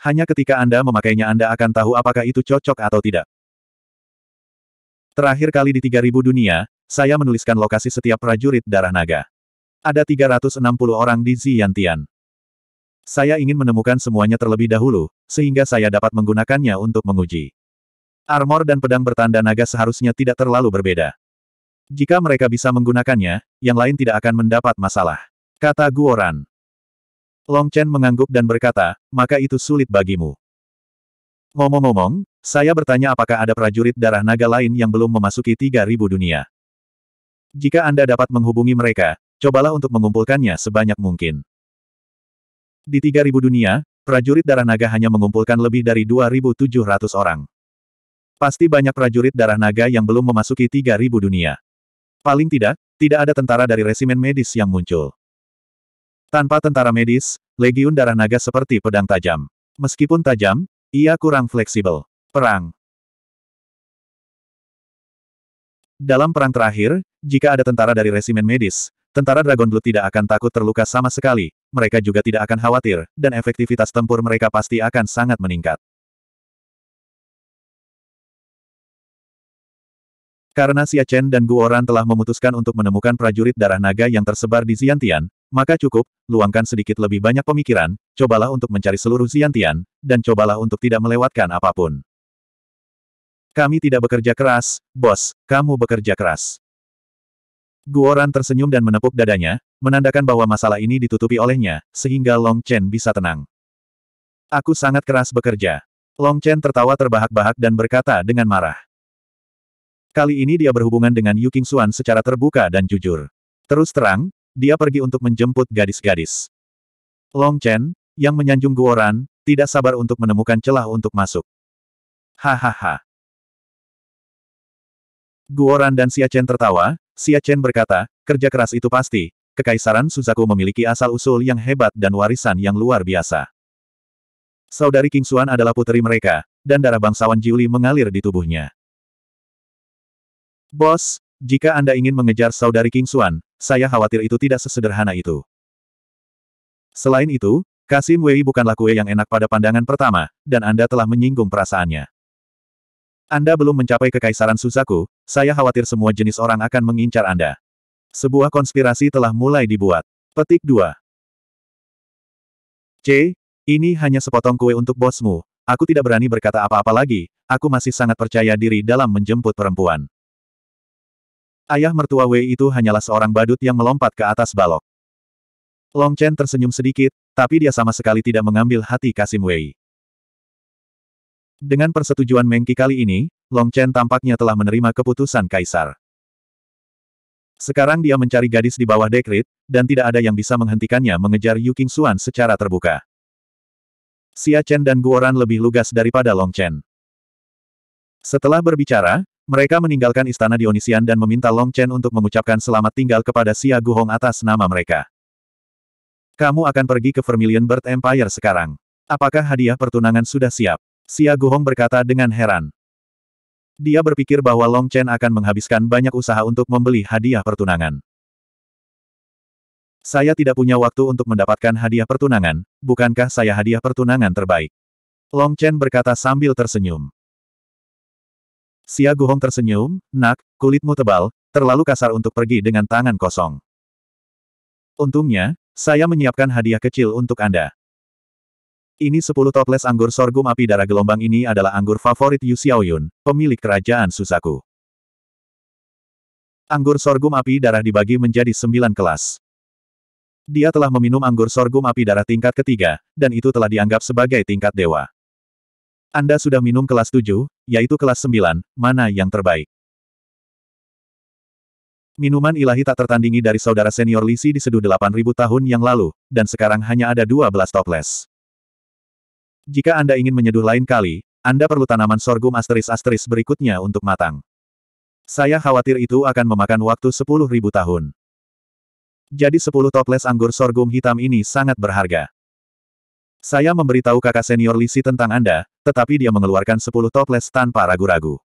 Hanya ketika Anda memakainya Anda akan tahu apakah itu cocok atau tidak. Terakhir kali di 3000 dunia, saya menuliskan lokasi setiap prajurit darah naga. Ada 360 orang di Ziyantian. Saya ingin menemukan semuanya terlebih dahulu, sehingga saya dapat menggunakannya untuk menguji. Armor dan pedang bertanda naga seharusnya tidak terlalu berbeda. Jika mereka bisa menggunakannya, yang lain tidak akan mendapat masalah. Kata Guoran. Long Chen mengangguk dan berkata, maka itu sulit bagimu. Ngomong-ngomong, saya bertanya apakah ada prajurit darah naga lain yang belum memasuki 3000 dunia. Jika Anda dapat menghubungi mereka, cobalah untuk mengumpulkannya sebanyak mungkin. Di 3000 dunia, prajurit darah naga hanya mengumpulkan lebih dari 2700 orang. Pasti banyak prajurit darah naga yang belum memasuki 3000 dunia. Paling tidak, tidak ada tentara dari resimen medis yang muncul. Tanpa tentara medis, legiun darah naga seperti pedang tajam. Meskipun tajam, ia kurang fleksibel. Perang Dalam perang terakhir, jika ada tentara dari resimen medis, tentara Dragon Blood tidak akan takut terluka sama sekali, mereka juga tidak akan khawatir, dan efektivitas tempur mereka pasti akan sangat meningkat. Karena Xia Chen dan Guoran telah memutuskan untuk menemukan prajurit darah naga yang tersebar di Ziantian, maka cukup, luangkan sedikit lebih banyak pemikiran, cobalah untuk mencari seluruh Ziantian, dan cobalah untuk tidak melewatkan apapun. Kami tidak bekerja keras, bos, kamu bekerja keras. Guoran tersenyum dan menepuk dadanya, menandakan bahwa masalah ini ditutupi olehnya, sehingga Long Chen bisa tenang. Aku sangat keras bekerja. Long Chen tertawa terbahak-bahak dan berkata dengan marah. Kali ini dia berhubungan dengan Yu Xuan secara terbuka dan jujur. Terus terang, dia pergi untuk menjemput gadis-gadis. Long Chen, yang menyanjung Guoran, tidak sabar untuk menemukan celah untuk masuk. Hahaha. Guoran dan Xia Chen tertawa, Xia Chen berkata, kerja keras itu pasti, Kekaisaran Suzaku memiliki asal-usul yang hebat dan warisan yang luar biasa. Saudari King Xuan adalah putri mereka, dan darah bangsawan Jiuli mengalir di tubuhnya. Bos, jika Anda ingin mengejar saudari King Xuan, saya khawatir itu tidak sesederhana itu. Selain itu, Kasim Wei bukanlah kue yang enak pada pandangan pertama, dan Anda telah menyinggung perasaannya. Anda belum mencapai kekaisaran Suzaku, saya khawatir semua jenis orang akan mengincar Anda. Sebuah konspirasi telah mulai dibuat. Petik 2. C. Ini hanya sepotong kue untuk bosmu. Aku tidak berani berkata apa-apa lagi, aku masih sangat percaya diri dalam menjemput perempuan. Ayah mertua Wei itu hanyalah seorang badut yang melompat ke atas balok. Long Chen tersenyum sedikit, tapi dia sama sekali tidak mengambil hati Kasim Wei. Dengan persetujuan Mengki kali ini, Long Chen tampaknya telah menerima keputusan Kaisar. Sekarang dia mencari gadis di bawah dekrit, dan tidak ada yang bisa menghentikannya mengejar Yu King Xuan secara terbuka. Xia Chen dan Guoran lebih lugas daripada Long Chen. Setelah berbicara, mereka meninggalkan istana Dionisian dan meminta Long Chen untuk mengucapkan selamat tinggal kepada Xia Guhong atas nama mereka. Kamu akan pergi ke Vermilion Bird Empire sekarang. Apakah hadiah pertunangan sudah siap? Xia Guhong berkata dengan heran. Dia berpikir bahwa Long Chen akan menghabiskan banyak usaha untuk membeli hadiah pertunangan. Saya tidak punya waktu untuk mendapatkan hadiah pertunangan, bukankah saya hadiah pertunangan terbaik? Long Chen berkata sambil tersenyum. Xia Guhong tersenyum, nak, kulitmu tebal, terlalu kasar untuk pergi dengan tangan kosong. Untungnya, saya menyiapkan hadiah kecil untuk Anda. Ini 10 toples anggur sorghum api darah gelombang ini adalah anggur favorit Yu Xiaoyun, pemilik kerajaan Susaku. Anggur sorghum api darah dibagi menjadi 9 kelas. Dia telah meminum anggur sorghum api darah tingkat ketiga, dan itu telah dianggap sebagai tingkat dewa. Anda sudah minum kelas 7, yaitu kelas 9, mana yang terbaik? Minuman ilahi tak tertandingi dari saudara senior Lisi diseduh 8.000 tahun yang lalu, dan sekarang hanya ada 12 toples. Jika Anda ingin menyeduh lain kali, Anda perlu tanaman sorghum asteris-asteris berikutnya untuk matang. Saya khawatir itu akan memakan waktu 10.000 tahun. Jadi 10 toples anggur sorghum hitam ini sangat berharga. Saya memberitahu kakak senior Lisi tentang Anda, tetapi dia mengeluarkan 10 toples tanpa ragu-ragu.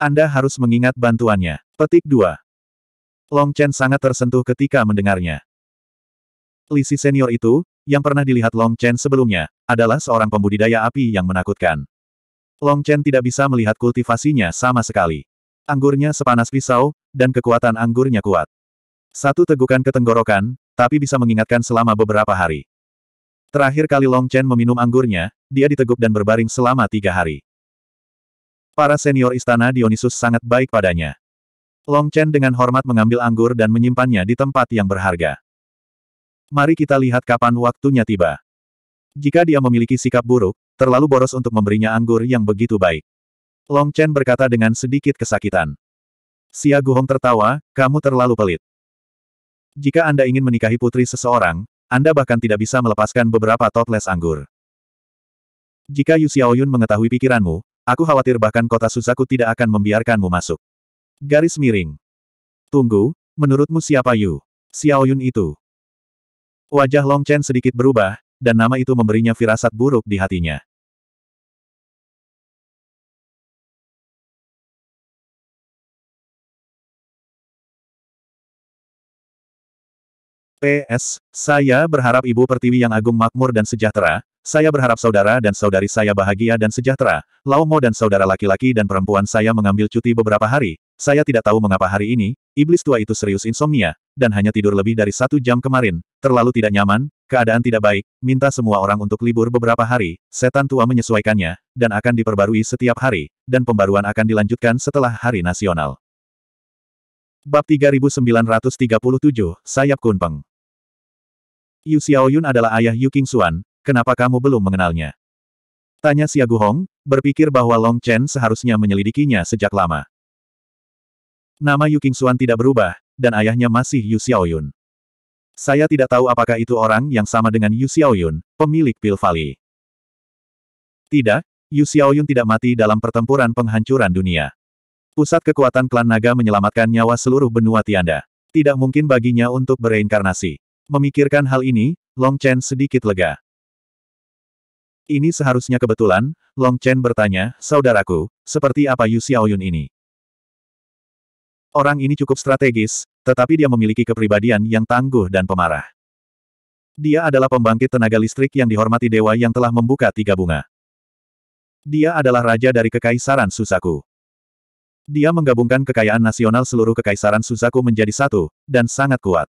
Anda harus mengingat bantuannya. Petik 2. Long Chen sangat tersentuh ketika mendengarnya. Lisi senior itu, yang pernah dilihat Long Chen sebelumnya, adalah seorang pembudidaya api yang menakutkan. Long Chen tidak bisa melihat kultivasinya sama sekali. Anggurnya sepanas pisau, dan kekuatan anggurnya kuat. Satu tegukan ke tenggorokan, tapi bisa mengingatkan selama beberapa hari. Terakhir kali Long Chen meminum anggurnya, dia diteguk dan berbaring selama tiga hari. Para senior istana Dionysus sangat baik padanya. Long Chen dengan hormat mengambil anggur dan menyimpannya di tempat yang berharga. Mari kita lihat kapan waktunya tiba. Jika dia memiliki sikap buruk, terlalu boros untuk memberinya anggur yang begitu baik. Long Chen berkata dengan sedikit kesakitan. Xia Guhong tertawa, kamu terlalu pelit. Jika Anda ingin menikahi putri seseorang, Anda bahkan tidak bisa melepaskan beberapa toples anggur. Jika Yu Xiaoyun mengetahui pikiranmu, aku khawatir bahkan kota Suzaku tidak akan membiarkanmu masuk. Garis miring. Tunggu, menurutmu siapa Yu? Xiaoyun itu. Wajah Long Chen sedikit berubah, dan nama itu memberinya firasat buruk di hatinya. PS, saya berharap Ibu Pertiwi yang agung makmur dan sejahtera, saya berharap saudara dan saudari saya bahagia dan sejahtera, Mo dan saudara laki-laki dan perempuan saya mengambil cuti beberapa hari, saya tidak tahu mengapa hari ini, iblis tua itu serius insomnia, dan hanya tidur lebih dari satu jam kemarin. Terlalu tidak nyaman, keadaan tidak baik, minta semua orang untuk libur beberapa hari, setan tua menyesuaikannya, dan akan diperbarui setiap hari, dan pembaruan akan dilanjutkan setelah hari nasional. Bab 3937, Sayap Kunpeng Yu Xiaoyun adalah ayah Yu Xuan, kenapa kamu belum mengenalnya? Tanya Xia Guhong, berpikir bahwa Long Chen seharusnya menyelidikinya sejak lama. Nama Yu Xuan tidak berubah, dan ayahnya masih Yu Xiaoyun. Saya tidak tahu apakah itu orang yang sama dengan Yu Xiaoyun, pemilik pil Valley. Tidak, Yu Xiaoyun tidak mati dalam pertempuran penghancuran dunia. Pusat kekuatan klan naga menyelamatkan nyawa seluruh benua Tianda. Tidak mungkin baginya untuk bereinkarnasi. Memikirkan hal ini, Long Chen sedikit lega. Ini seharusnya kebetulan, Long Chen bertanya, saudaraku, seperti apa Yu Xiaoyun ini? Orang ini cukup strategis, tetapi dia memiliki kepribadian yang tangguh dan pemarah. Dia adalah pembangkit tenaga listrik yang dihormati dewa yang telah membuka tiga bunga. Dia adalah raja dari Kekaisaran Susaku. Dia menggabungkan kekayaan nasional seluruh Kekaisaran Susaku menjadi satu, dan sangat kuat.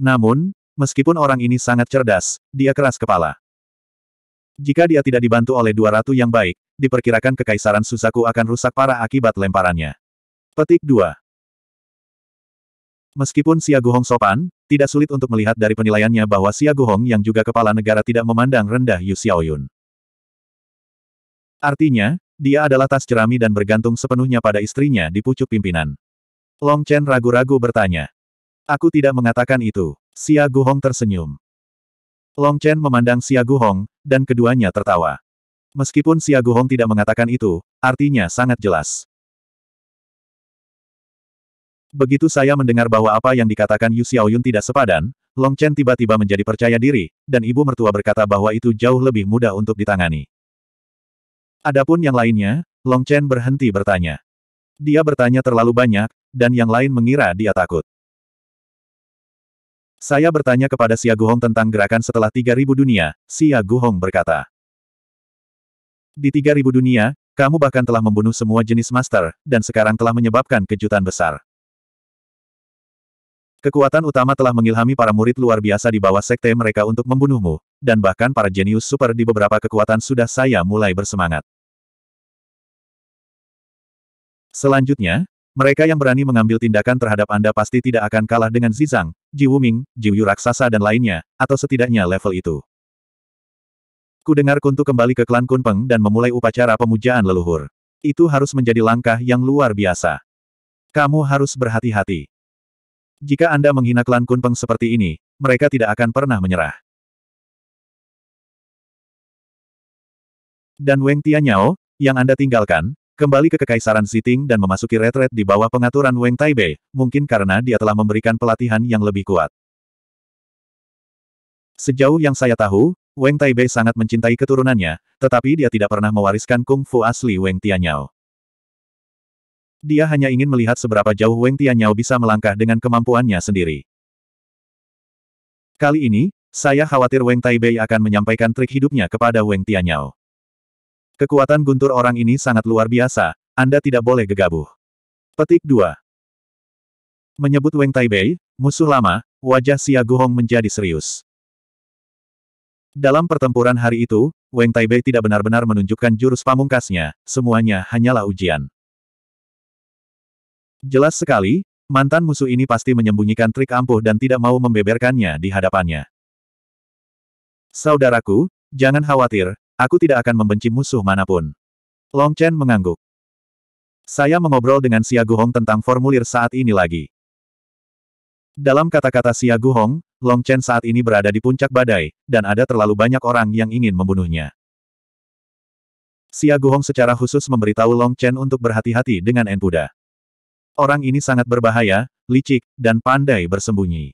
Namun, meskipun orang ini sangat cerdas, dia keras kepala. Jika dia tidak dibantu oleh dua ratu yang baik, diperkirakan Kekaisaran Susaku akan rusak parah akibat lemparannya. Petik 2. Meskipun Xia Guhong sopan, tidak sulit untuk melihat dari penilaiannya bahwa Xia Guhong yang juga kepala negara tidak memandang rendah Yu Xiaoyun. Artinya, dia adalah tas jerami dan bergantung sepenuhnya pada istrinya di pucuk pimpinan. Long Chen ragu-ragu bertanya. Aku tidak mengatakan itu. Xia Guhong tersenyum. Long Chen memandang Xia Guhong, dan keduanya tertawa. Meskipun Xia Guhong tidak mengatakan itu, artinya sangat jelas. Begitu saya mendengar bahwa apa yang dikatakan Yu Xiaoyun tidak sepadan, Long Chen tiba-tiba menjadi percaya diri, dan ibu mertua berkata bahwa itu jauh lebih mudah untuk ditangani. Adapun yang lainnya, Long Chen berhenti bertanya. Dia bertanya terlalu banyak, dan yang lain mengira dia takut. Saya bertanya kepada Xia Guhong tentang gerakan setelah 3000 dunia, Xia Guhong berkata. Di 3000 dunia, kamu bahkan telah membunuh semua jenis master, dan sekarang telah menyebabkan kejutan besar. Kekuatan utama telah mengilhami para murid luar biasa di bawah sekte mereka untuk membunuhmu, dan bahkan para jenius super di beberapa kekuatan sudah saya mulai bersemangat. Selanjutnya, mereka yang berani mengambil tindakan terhadap Anda pasti tidak akan kalah dengan Zizang, Ji Wuming, Ji Yu Raksasa dan lainnya, atau setidaknya level itu. Ku dengar Kuntu kembali ke klan Kunpeng dan memulai upacara pemujaan leluhur. Itu harus menjadi langkah yang luar biasa. Kamu harus berhati-hati. Jika Anda menghina klan Kunpeng seperti ini, mereka tidak akan pernah menyerah. Dan Weng Tianyao, yang Anda tinggalkan, kembali ke Kekaisaran Siting dan memasuki retret di bawah pengaturan Weng Taibei, mungkin karena dia telah memberikan pelatihan yang lebih kuat. Sejauh yang saya tahu, Weng Taibei sangat mencintai keturunannya, tetapi dia tidak pernah mewariskan kungfu asli Weng Tianyao. Dia hanya ingin melihat seberapa jauh Weng Tianyao bisa melangkah dengan kemampuannya sendiri. Kali ini, saya khawatir Weng Taibei akan menyampaikan trik hidupnya kepada Weng Tianyao. Kekuatan guntur orang ini sangat luar biasa, Anda tidak boleh gegabah. Petik 2. Menyebut Weng Taibei, musuh lama, wajah Xia Guhong menjadi serius. Dalam pertempuran hari itu, Weng Taibei tidak benar-benar menunjukkan jurus pamungkasnya, semuanya hanyalah ujian. Jelas sekali, mantan musuh ini pasti menyembunyikan trik ampuh dan tidak mau membeberkannya di hadapannya. Saudaraku, jangan khawatir, aku tidak akan membenci musuh manapun. Long Chen mengangguk. Saya mengobrol dengan Xia Guhong tentang formulir saat ini lagi. Dalam kata-kata Xia Guhong, Long Chen saat ini berada di puncak badai, dan ada terlalu banyak orang yang ingin membunuhnya. Xia Guhong secara khusus memberitahu Long Chen untuk berhati-hati dengan Enpuda. Orang ini sangat berbahaya, licik, dan pandai bersembunyi.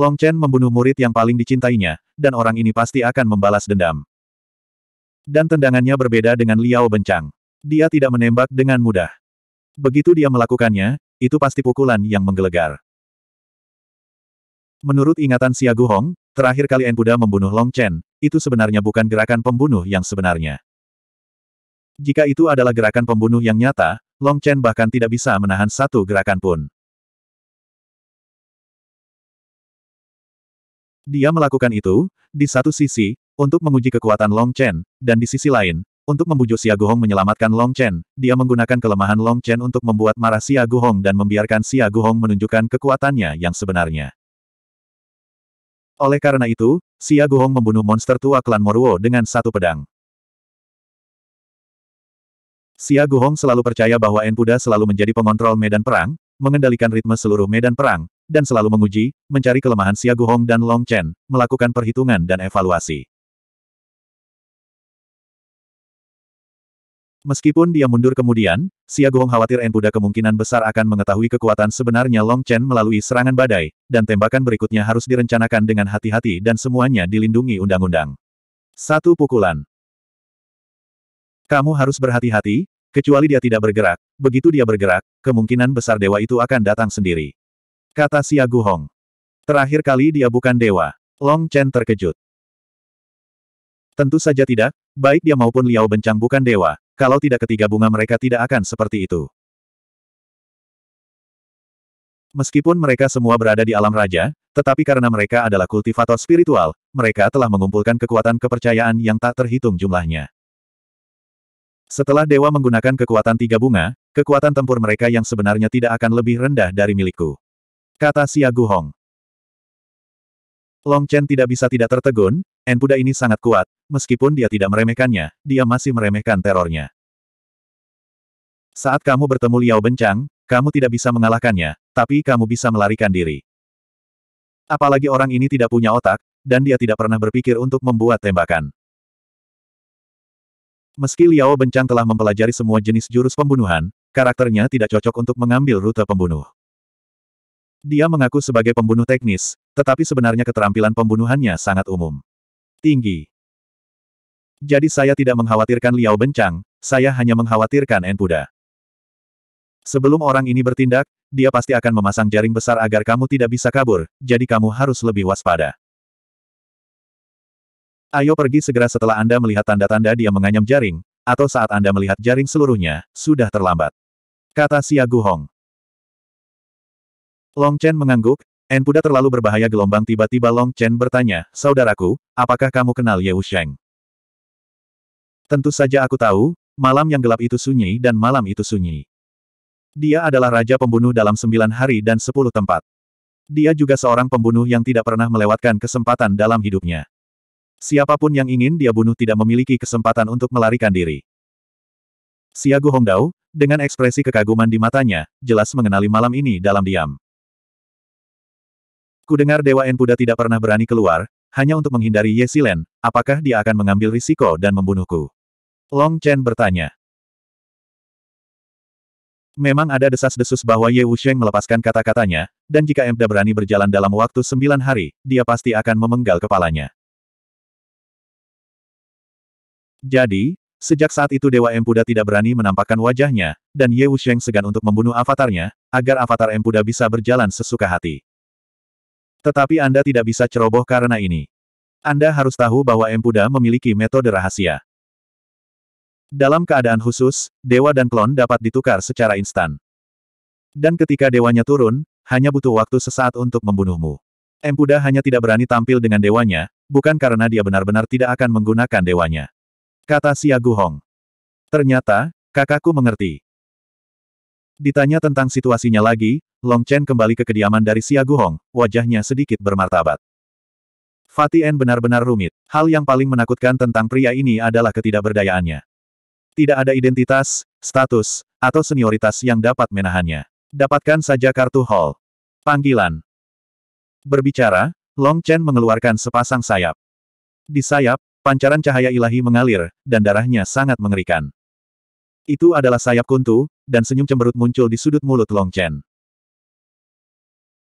Long Chen membunuh murid yang paling dicintainya, dan orang ini pasti akan membalas dendam. Dan tendangannya berbeda dengan Liao Bencang. Dia tidak menembak dengan mudah. Begitu dia melakukannya, itu pasti pukulan yang menggelegar. Menurut ingatan Xia Guhong, terakhir kali En membunuh Long Chen, itu sebenarnya bukan gerakan pembunuh yang sebenarnya. Jika itu adalah gerakan pembunuh yang nyata, Long Chen bahkan tidak bisa menahan satu gerakan pun. Dia melakukan itu, di satu sisi, untuk menguji kekuatan Long Chen, dan di sisi lain, untuk membujuk Xia Guhong menyelamatkan Long Chen, dia menggunakan kelemahan Long Chen untuk membuat marah Xia Guhong dan membiarkan Xia Guhong menunjukkan kekuatannya yang sebenarnya. Oleh karena itu, Xia Guhong membunuh monster tua klan Moruo dengan satu pedang. Xia Guhong selalu percaya bahwa Enpuda selalu menjadi pengontrol medan perang, mengendalikan ritme seluruh medan perang, dan selalu menguji, mencari kelemahan Xia Guhong dan Long Chen, melakukan perhitungan dan evaluasi. Meskipun dia mundur kemudian, Xia Guhong khawatir Enpuda kemungkinan besar akan mengetahui kekuatan sebenarnya Long Chen melalui serangan badai, dan tembakan berikutnya harus direncanakan dengan hati-hati dan semuanya dilindungi undang-undang. Satu pukulan. Kamu harus berhati-hati, kecuali dia tidak bergerak. Begitu dia bergerak, kemungkinan besar dewa itu akan datang sendiri. Kata Xia Guhong. Terakhir kali dia bukan dewa. Long Chen terkejut. Tentu saja tidak, baik dia maupun Liao Bencang bukan dewa, kalau tidak ketiga bunga mereka tidak akan seperti itu. Meskipun mereka semua berada di alam raja, tetapi karena mereka adalah kultivator spiritual, mereka telah mengumpulkan kekuatan kepercayaan yang tak terhitung jumlahnya. Setelah dewa menggunakan kekuatan tiga bunga, kekuatan tempur mereka yang sebenarnya tidak akan lebih rendah dari milikku. Kata Xia Guhong. Long Chen tidak bisa tidak tertegun, Enpuda ini sangat kuat, meskipun dia tidak meremehkannya, dia masih meremehkan terornya. Saat kamu bertemu Liao Bencang, kamu tidak bisa mengalahkannya, tapi kamu bisa melarikan diri. Apalagi orang ini tidak punya otak, dan dia tidak pernah berpikir untuk membuat tembakan. Meski Liao Bencang telah mempelajari semua jenis jurus pembunuhan, karakternya tidak cocok untuk mengambil rute pembunuh. Dia mengaku sebagai pembunuh teknis, tetapi sebenarnya keterampilan pembunuhannya sangat umum. Tinggi. Jadi saya tidak mengkhawatirkan Liao Bencang, saya hanya mengkhawatirkan Enpuda. Sebelum orang ini bertindak, dia pasti akan memasang jaring besar agar kamu tidak bisa kabur, jadi kamu harus lebih waspada. Ayo pergi segera setelah Anda melihat tanda-tanda dia menganyam jaring, atau saat Anda melihat jaring seluruhnya, sudah terlambat. Kata Xia Guhong. Long Chen mengangguk, Enpuda terlalu berbahaya gelombang tiba-tiba Long Chen bertanya, Saudaraku, apakah kamu kenal Ye Wusheng? Tentu saja aku tahu, malam yang gelap itu sunyi dan malam itu sunyi. Dia adalah raja pembunuh dalam sembilan hari dan sepuluh tempat. Dia juga seorang pembunuh yang tidak pernah melewatkan kesempatan dalam hidupnya. Siapapun yang ingin dia bunuh tidak memiliki kesempatan untuk melarikan diri. Siagu Hongdao, dengan ekspresi kekaguman di matanya, jelas mengenali malam ini dalam diam. Kudengar Dewa Enpuda tidak pernah berani keluar, hanya untuk menghindari Ye Silen, apakah dia akan mengambil risiko dan membunuhku? Long Chen bertanya. Memang ada desas-desus bahwa Ye Wusheng melepaskan kata-katanya, dan jika Emda berani berjalan dalam waktu sembilan hari, dia pasti akan memenggal kepalanya. Jadi, sejak saat itu Dewa Empuda tidak berani menampakkan wajahnya, dan Ye Wusheng segan untuk membunuh avatarnya, agar avatar Empuda bisa berjalan sesuka hati. Tetapi Anda tidak bisa ceroboh karena ini. Anda harus tahu bahwa Empuda memiliki metode rahasia. Dalam keadaan khusus, dewa dan klon dapat ditukar secara instan. Dan ketika dewanya turun, hanya butuh waktu sesaat untuk membunuhmu. Empuda hanya tidak berani tampil dengan dewanya, bukan karena dia benar-benar tidak akan menggunakan dewanya kata Xia Guhong. Ternyata, kakakku mengerti. Ditanya tentang situasinya lagi, Long Chen kembali ke kediaman dari Xia Guhong, wajahnya sedikit bermartabat. Fatien benar-benar rumit. Hal yang paling menakutkan tentang pria ini adalah ketidakberdayaannya. Tidak ada identitas, status, atau senioritas yang dapat menahannya. Dapatkan saja kartu hall. Panggilan. Berbicara, Long Chen mengeluarkan sepasang sayap. Di sayap, Pancaran cahaya ilahi mengalir, dan darahnya sangat mengerikan. Itu adalah sayap kuntu, dan senyum cemberut muncul di sudut mulut Long Chen.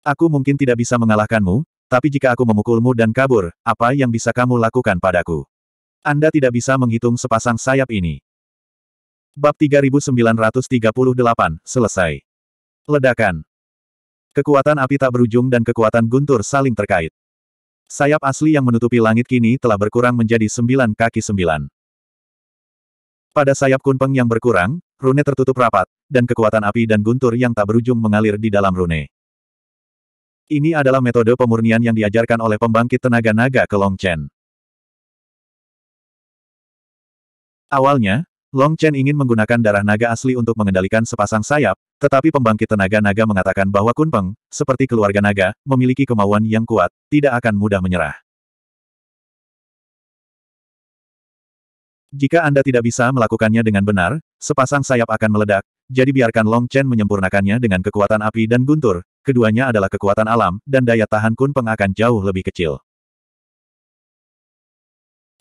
Aku mungkin tidak bisa mengalahkanmu, tapi jika aku memukulmu dan kabur, apa yang bisa kamu lakukan padaku? Anda tidak bisa menghitung sepasang sayap ini. Bab 3938, selesai. Ledakan. Kekuatan api tak berujung dan kekuatan guntur saling terkait. Sayap asli yang menutupi langit kini telah berkurang menjadi sembilan kaki sembilan. Pada sayap kunpeng yang berkurang, rune tertutup rapat, dan kekuatan api dan guntur yang tak berujung mengalir di dalam rune. Ini adalah metode pemurnian yang diajarkan oleh pembangkit tenaga naga ke Long Chen. Awalnya, Long Chen ingin menggunakan darah naga asli untuk mengendalikan sepasang sayap, tetapi pembangkit tenaga naga mengatakan bahwa Kunpeng, seperti keluarga naga, memiliki kemauan yang kuat, tidak akan mudah menyerah. Jika Anda tidak bisa melakukannya dengan benar, sepasang sayap akan meledak, jadi biarkan Long Chen menyempurnakannya dengan kekuatan api dan guntur, keduanya adalah kekuatan alam, dan daya tahan Kunpeng akan jauh lebih kecil.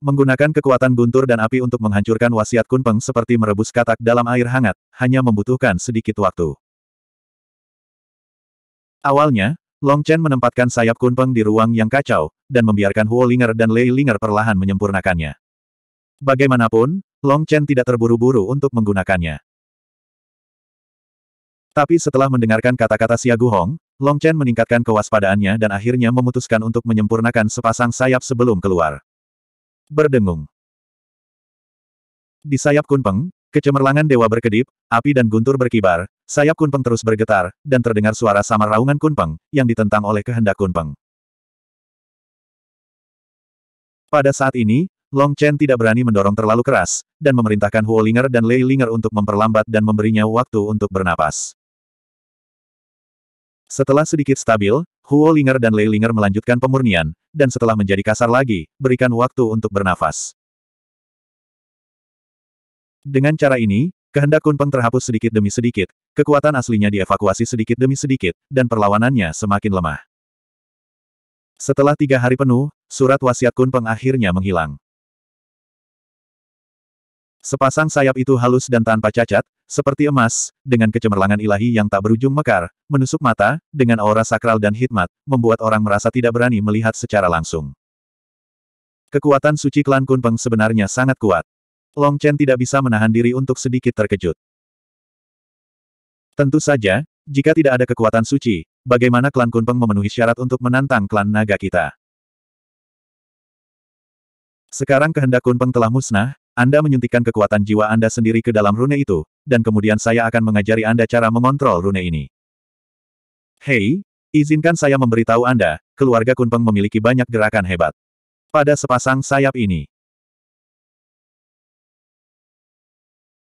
Menggunakan kekuatan guntur dan api untuk menghancurkan wasiat Kunpeng seperti merebus katak dalam air hangat, hanya membutuhkan sedikit waktu. Awalnya, Long Chen menempatkan sayap Kunpeng di ruang yang kacau, dan membiarkan Huo Linger dan Lei Linger perlahan menyempurnakannya. Bagaimanapun, Long Chen tidak terburu-buru untuk menggunakannya. Tapi setelah mendengarkan kata-kata Xia Guhong, Long Chen meningkatkan kewaspadaannya dan akhirnya memutuskan untuk menyempurnakan sepasang sayap sebelum keluar berdengung. Di sayap kunpeng, kecemerlangan dewa berkedip, api dan guntur berkibar, sayap kunpeng terus bergetar, dan terdengar suara samar raungan kunpeng, yang ditentang oleh kehendak kunpeng. Pada saat ini, Long Chen tidak berani mendorong terlalu keras, dan memerintahkan huo linger dan Lei Linger untuk memperlambat dan memberinya waktu untuk bernapas. Setelah sedikit stabil, Huo Linger dan Lei Linger melanjutkan pemurnian, dan setelah menjadi kasar lagi, berikan waktu untuk bernafas. Dengan cara ini, kehendak Kunpeng terhapus sedikit demi sedikit, kekuatan aslinya dievakuasi sedikit demi sedikit, dan perlawanannya semakin lemah. Setelah tiga hari penuh, surat wasiat Kunpeng akhirnya menghilang. Sepasang sayap itu halus dan tanpa cacat, seperti emas, dengan kecemerlangan ilahi yang tak berujung mekar, menusuk mata, dengan aura sakral dan hikmat, membuat orang merasa tidak berani melihat secara langsung. Kekuatan suci klan Kunpeng sebenarnya sangat kuat. Long Chen tidak bisa menahan diri untuk sedikit terkejut. Tentu saja, jika tidak ada kekuatan suci, bagaimana klan Kunpeng memenuhi syarat untuk menantang klan naga kita? Sekarang kehendak Kunpeng telah musnah, anda menyuntikkan kekuatan jiwa Anda sendiri ke dalam rune itu, dan kemudian saya akan mengajari Anda cara mengontrol rune ini. Hei, izinkan saya memberitahu Anda, keluarga Kunpeng memiliki banyak gerakan hebat. Pada sepasang sayap ini.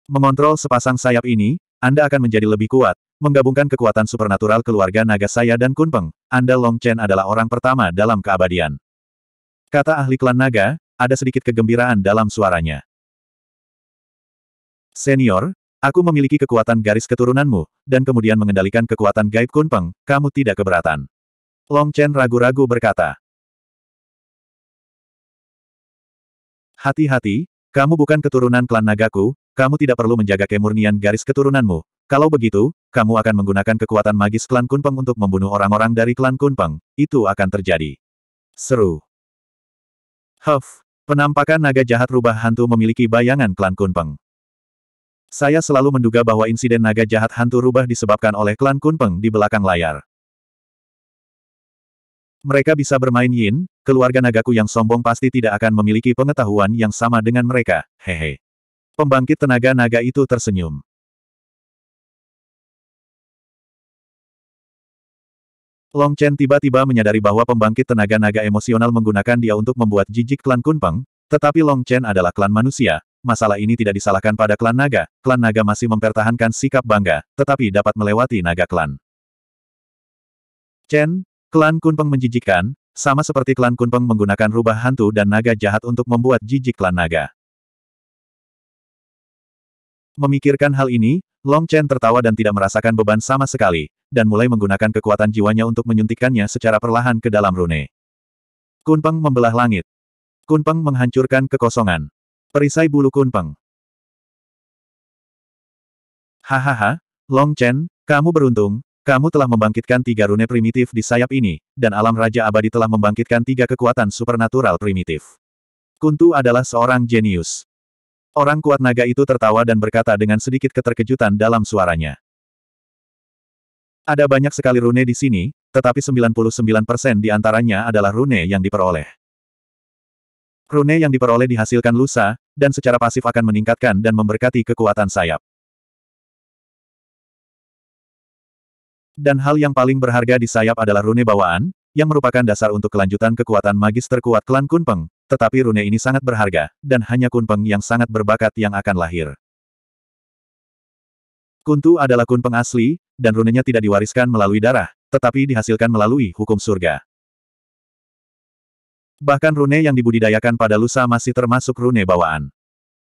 Mengontrol sepasang sayap ini, Anda akan menjadi lebih kuat, menggabungkan kekuatan supernatural keluarga naga saya dan Kunpeng, Anda Long Chen adalah orang pertama dalam keabadian. Kata ahli klan naga, ada sedikit kegembiraan dalam suaranya. Senior, aku memiliki kekuatan garis keturunanmu, dan kemudian mengendalikan kekuatan gaib kunpeng, kamu tidak keberatan. Long Chen ragu-ragu berkata. Hati-hati, kamu bukan keturunan klan Nagaku, kamu tidak perlu menjaga kemurnian garis keturunanmu. Kalau begitu, kamu akan menggunakan kekuatan magis klan Kunpeng untuk membunuh orang-orang dari klan Kunpeng. Itu akan terjadi. Seru. Huff, penampakan naga jahat rubah hantu memiliki bayangan klan Kunpeng. Saya selalu menduga bahwa insiden naga jahat hantu rubah disebabkan oleh klan Kunpeng di belakang layar. Mereka bisa bermain yin, keluarga nagaku yang sombong pasti tidak akan memiliki pengetahuan yang sama dengan mereka, hehe. Pembangkit tenaga naga itu tersenyum. Long Chen tiba-tiba menyadari bahwa pembangkit tenaga naga emosional menggunakan dia untuk membuat jijik klan Kunpeng, tetapi Long Chen adalah klan manusia, masalah ini tidak disalahkan pada klan naga, klan naga masih mempertahankan sikap bangga, tetapi dapat melewati naga klan. Chen, klan Kunpeng menjijikkan, sama seperti klan Kunpeng menggunakan rubah hantu dan naga jahat untuk membuat jijik klan naga. Memikirkan hal ini, Long Chen tertawa dan tidak merasakan beban sama sekali, dan mulai menggunakan kekuatan jiwanya untuk menyuntikkannya secara perlahan ke dalam rune. Kunpeng membelah langit. Kunpeng menghancurkan kekosongan. Perisai bulu kunpeng. Hahaha, Long Chen, kamu beruntung, kamu telah membangkitkan tiga rune primitif di sayap ini, dan alam Raja Abadi telah membangkitkan tiga kekuatan supernatural primitif. Kuntu adalah seorang jenius. Orang kuat naga itu tertawa dan berkata dengan sedikit keterkejutan dalam suaranya. Ada banyak sekali rune di sini, tetapi 99% di antaranya adalah rune yang diperoleh. Rune yang diperoleh dihasilkan lusa, dan secara pasif akan meningkatkan dan memberkati kekuatan sayap. Dan hal yang paling berharga di sayap adalah rune bawaan, yang merupakan dasar untuk kelanjutan kekuatan magis terkuat klan Kunpeng, tetapi rune ini sangat berharga, dan hanya Kunpeng yang sangat berbakat yang akan lahir. Kuntu adalah Kunpeng asli, dan runenya tidak diwariskan melalui darah, tetapi dihasilkan melalui hukum surga. Bahkan rune yang dibudidayakan pada lusa masih termasuk rune bawaan.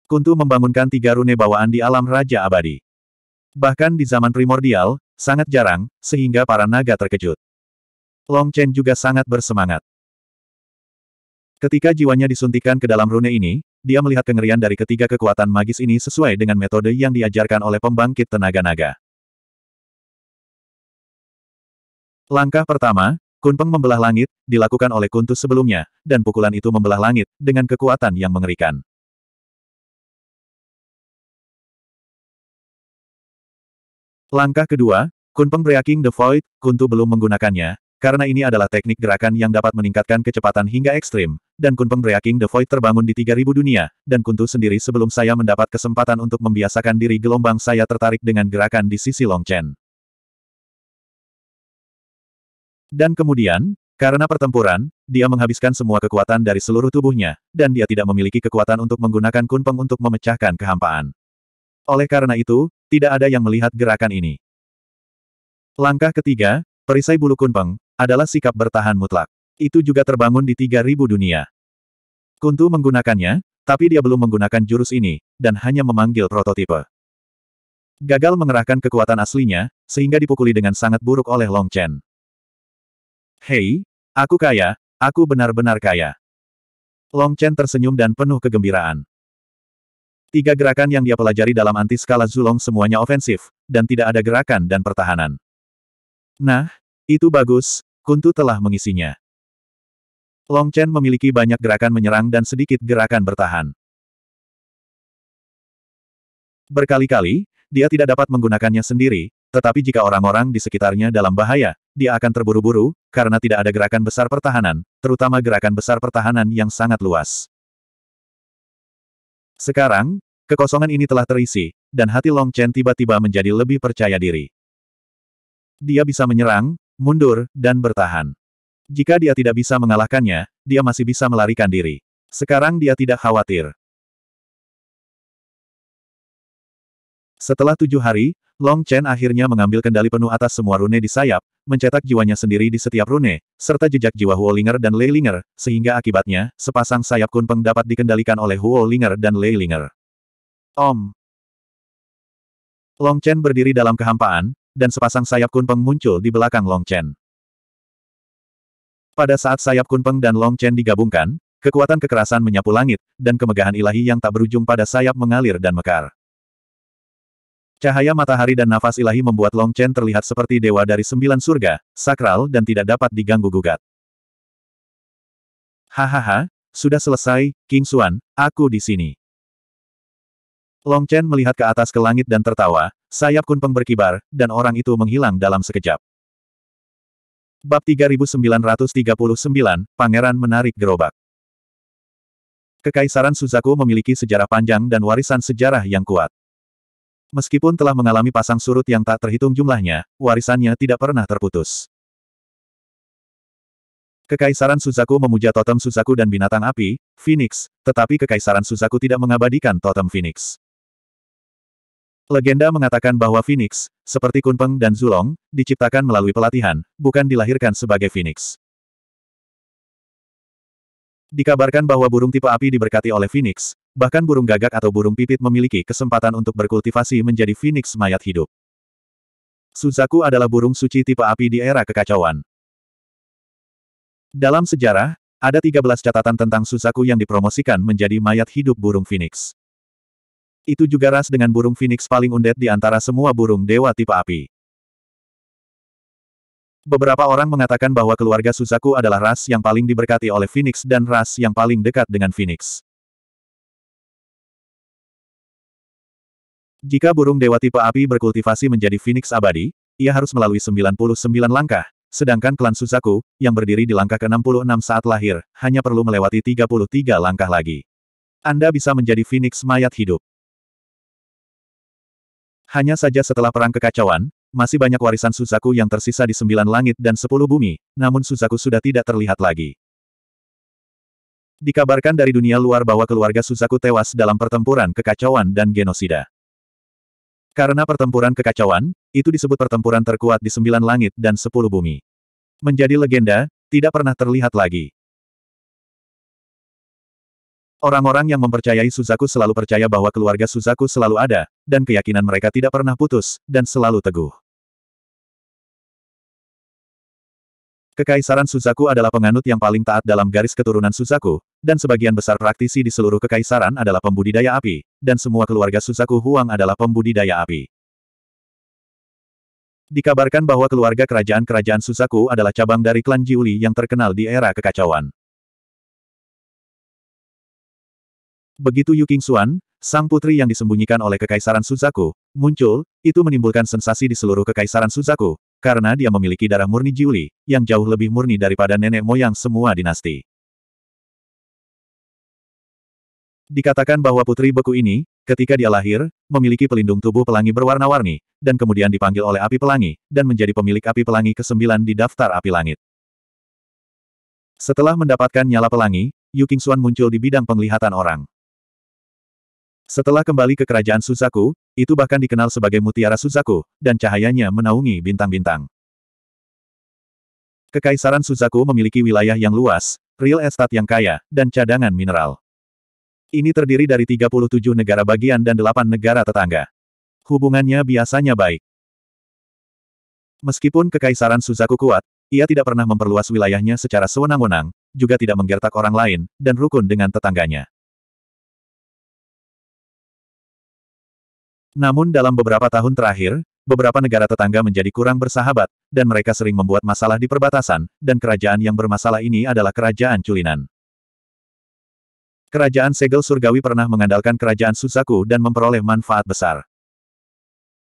Kuntu membangunkan tiga rune bawaan di alam Raja Abadi. Bahkan di zaman primordial, sangat jarang, sehingga para naga terkejut. Long Chen juga sangat bersemangat. Ketika jiwanya disuntikan ke dalam rune ini, dia melihat kengerian dari ketiga kekuatan magis ini sesuai dengan metode yang diajarkan oleh pembangkit tenaga naga. Langkah pertama, Kunpeng membelah langit, dilakukan oleh Kuntus sebelumnya, dan pukulan itu membelah langit, dengan kekuatan yang mengerikan. Langkah kedua, Kunpeng Breaking the Void, Kuntu belum menggunakannya, karena ini adalah teknik gerakan yang dapat meningkatkan kecepatan hingga ekstrim, dan Kunpeng Breaking the Void terbangun di 3000 dunia, dan Kuntu sendiri sebelum saya mendapat kesempatan untuk membiasakan diri gelombang saya tertarik dengan gerakan di sisi Long Chen. Dan kemudian, karena pertempuran, dia menghabiskan semua kekuatan dari seluruh tubuhnya, dan dia tidak memiliki kekuatan untuk menggunakan kunpeng untuk memecahkan kehampaan. Oleh karena itu, tidak ada yang melihat gerakan ini. Langkah ketiga, perisai bulu kunpeng, adalah sikap bertahan mutlak. Itu juga terbangun di 3000 dunia. Kuntu menggunakannya, tapi dia belum menggunakan jurus ini, dan hanya memanggil prototipe. Gagal mengerahkan kekuatan aslinya, sehingga dipukuli dengan sangat buruk oleh Long Chen. Hei, aku kaya, aku benar-benar kaya. Long Chen tersenyum dan penuh kegembiraan. Tiga gerakan yang dia pelajari dalam anti skala Zulong semuanya ofensif, dan tidak ada gerakan dan pertahanan. Nah, itu bagus, Kuntu telah mengisinya. Long Chen memiliki banyak gerakan menyerang dan sedikit gerakan bertahan. Berkali-kali, dia tidak dapat menggunakannya sendiri, tetapi jika orang-orang di sekitarnya dalam bahaya, dia akan terburu-buru, karena tidak ada gerakan besar pertahanan, terutama gerakan besar pertahanan yang sangat luas. Sekarang, kekosongan ini telah terisi, dan hati Long Chen tiba-tiba menjadi lebih percaya diri. Dia bisa menyerang, mundur, dan bertahan. Jika dia tidak bisa mengalahkannya, dia masih bisa melarikan diri. Sekarang dia tidak khawatir. Setelah tujuh hari, Long Chen akhirnya mengambil kendali penuh atas semua rune di sayap, mencetak jiwanya sendiri di setiap rune, serta jejak jiwa Huolinger dan Leilinger, sehingga akibatnya, sepasang sayap kunpeng dapat dikendalikan oleh Huolinger dan Leilinger. Om. Long Chen berdiri dalam kehampaan, dan sepasang sayap kunpeng muncul di belakang Long Chen. Pada saat sayap kunpeng dan Long Chen digabungkan, kekuatan kekerasan menyapu langit, dan kemegahan ilahi yang tak berujung pada sayap mengalir dan mekar. Cahaya matahari dan nafas ilahi membuat Long Chen terlihat seperti dewa dari sembilan surga, sakral dan tidak dapat diganggu-gugat. Hahaha, sudah selesai, King Xuan, aku di sini. Long Chen melihat ke atas ke langit dan tertawa, sayap kunpeng berkibar, dan orang itu menghilang dalam sekejap. Bab 3939, Pangeran Menarik Gerobak Kekaisaran Suzaku memiliki sejarah panjang dan warisan sejarah yang kuat. Meskipun telah mengalami pasang surut yang tak terhitung jumlahnya, warisannya tidak pernah terputus. Kekaisaran Suzaku memuja totem Suzaku dan binatang api, Phoenix, tetapi Kekaisaran Suzaku tidak mengabadikan totem Phoenix. Legenda mengatakan bahwa Phoenix, seperti Kunpeng dan Zulong, diciptakan melalui pelatihan, bukan dilahirkan sebagai Phoenix. Dikabarkan bahwa burung tipe api diberkati oleh Phoenix, Bahkan burung gagak atau burung pipit memiliki kesempatan untuk berkultivasi menjadi phoenix mayat hidup. Suzaku adalah burung suci tipe api di era kekacauan. Dalam sejarah, ada 13 catatan tentang Suzaku yang dipromosikan menjadi mayat hidup burung phoenix. Itu juga ras dengan burung phoenix paling undet di antara semua burung dewa tipe api. Beberapa orang mengatakan bahwa keluarga Suzaku adalah ras yang paling diberkati oleh Phoenix dan ras yang paling dekat dengan Phoenix. Jika burung dewa tipe api berkultivasi menjadi Phoenix abadi, ia harus melalui 99 langkah, sedangkan klan Suzaku, yang berdiri di langkah ke-66 saat lahir, hanya perlu melewati 33 langkah lagi. Anda bisa menjadi Phoenix mayat hidup. Hanya saja setelah perang kekacauan, masih banyak warisan Suzaku yang tersisa di sembilan langit dan sepuluh bumi, namun Suzaku sudah tidak terlihat lagi. Dikabarkan dari dunia luar bahwa keluarga Suzaku tewas dalam pertempuran kekacauan dan genosida. Karena pertempuran kekacauan, itu disebut pertempuran terkuat di sembilan langit dan sepuluh bumi. Menjadi legenda, tidak pernah terlihat lagi. Orang-orang yang mempercayai Suzaku selalu percaya bahwa keluarga Suzaku selalu ada, dan keyakinan mereka tidak pernah putus, dan selalu teguh. Kekaisaran Suzaku adalah penganut yang paling taat dalam garis keturunan Suzaku, dan sebagian besar praktisi di seluruh kekaisaran adalah pembudidaya api, dan semua keluarga Suzaku Huang adalah pembudidaya api. Dikabarkan bahwa keluarga kerajaan-kerajaan Suzaku adalah cabang dari klan Jiuli yang terkenal di era kekacauan. Begitu Yu Xuan, sang putri yang disembunyikan oleh Kekaisaran Suzaku, muncul, itu menimbulkan sensasi di seluruh Kekaisaran Suzaku, karena dia memiliki darah murni Jiuli, yang jauh lebih murni daripada nenek moyang semua dinasti. Dikatakan bahwa putri beku ini, ketika dia lahir, memiliki pelindung tubuh pelangi berwarna-warni, dan kemudian dipanggil oleh api pelangi, dan menjadi pemilik api pelangi ke-9 di daftar api langit. Setelah mendapatkan nyala pelangi, Yu Qingxuan muncul di bidang penglihatan orang. Setelah kembali ke kerajaan Suzaku, itu bahkan dikenal sebagai mutiara Suzaku, dan cahayanya menaungi bintang-bintang. Kekaisaran Suzaku memiliki wilayah yang luas, real estate yang kaya, dan cadangan mineral. Ini terdiri dari 37 negara bagian dan 8 negara tetangga. Hubungannya biasanya baik. Meskipun kekaisaran Suzaku kuat, ia tidak pernah memperluas wilayahnya secara sewenang-wenang, juga tidak menggertak orang lain, dan rukun dengan tetangganya. Namun dalam beberapa tahun terakhir, beberapa negara tetangga menjadi kurang bersahabat, dan mereka sering membuat masalah di perbatasan, dan kerajaan yang bermasalah ini adalah kerajaan Culinan. Kerajaan Segel Surgawi pernah mengandalkan kerajaan Suzaku dan memperoleh manfaat besar.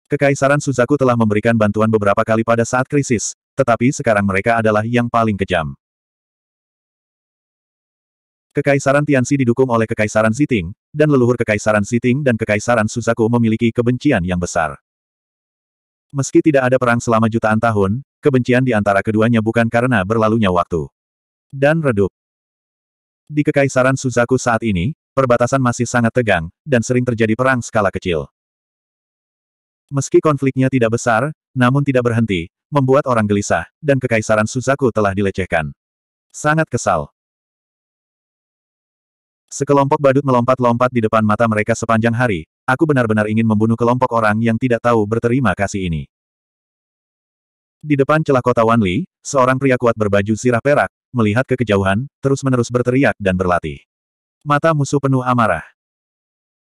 Kekaisaran Suzaku telah memberikan bantuan beberapa kali pada saat krisis, tetapi sekarang mereka adalah yang paling kejam. Kekaisaran Tianxi didukung oleh Kekaisaran Ziting, dan leluhur Kekaisaran Ziting dan Kekaisaran Suzaku memiliki kebencian yang besar. Meski tidak ada perang selama jutaan tahun, kebencian di antara keduanya bukan karena berlalunya waktu. Dan redup. Di Kekaisaran Suzaku saat ini, perbatasan masih sangat tegang, dan sering terjadi perang skala kecil. Meski konfliknya tidak besar, namun tidak berhenti, membuat orang gelisah, dan Kekaisaran Suzaku telah dilecehkan. Sangat kesal. Sekelompok badut melompat-lompat di depan mata mereka sepanjang hari, aku benar-benar ingin membunuh kelompok orang yang tidak tahu berterima kasih ini. Di depan celah kota Wanli, seorang pria kuat berbaju sirah perak, melihat ke kejauhan, terus-menerus berteriak dan berlatih. Mata musuh penuh amarah.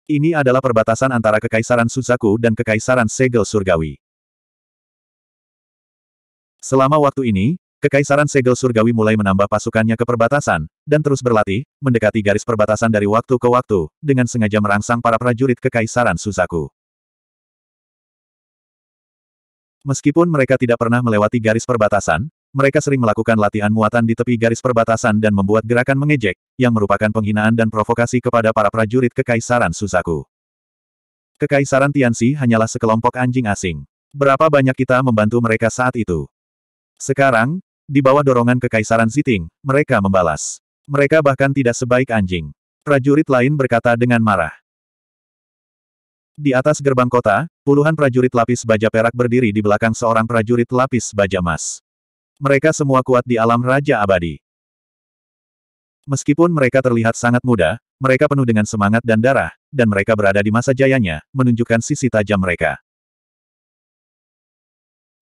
Ini adalah perbatasan antara Kekaisaran Suzaku dan Kekaisaran Segel Surgawi. Selama waktu ini, Kekaisaran Segel Surgawi mulai menambah pasukannya ke perbatasan, dan terus berlatih, mendekati garis perbatasan dari waktu ke waktu, dengan sengaja merangsang para prajurit Kekaisaran Suzaku. Meskipun mereka tidak pernah melewati garis perbatasan, mereka sering melakukan latihan muatan di tepi garis perbatasan dan membuat gerakan mengejek, yang merupakan penghinaan dan provokasi kepada para prajurit Kekaisaran Suzaku. Kekaisaran Tianxi hanyalah sekelompok anjing asing. Berapa banyak kita membantu mereka saat itu? Sekarang, di bawah dorongan kekaisaran Ziting, mereka membalas. Mereka bahkan tidak sebaik anjing. Prajurit lain berkata dengan marah. Di atas gerbang kota, puluhan prajurit lapis baja perak berdiri di belakang seorang prajurit lapis baja emas. Mereka semua kuat di alam Raja Abadi. Meskipun mereka terlihat sangat muda, mereka penuh dengan semangat dan darah, dan mereka berada di masa jayanya, menunjukkan sisi tajam mereka.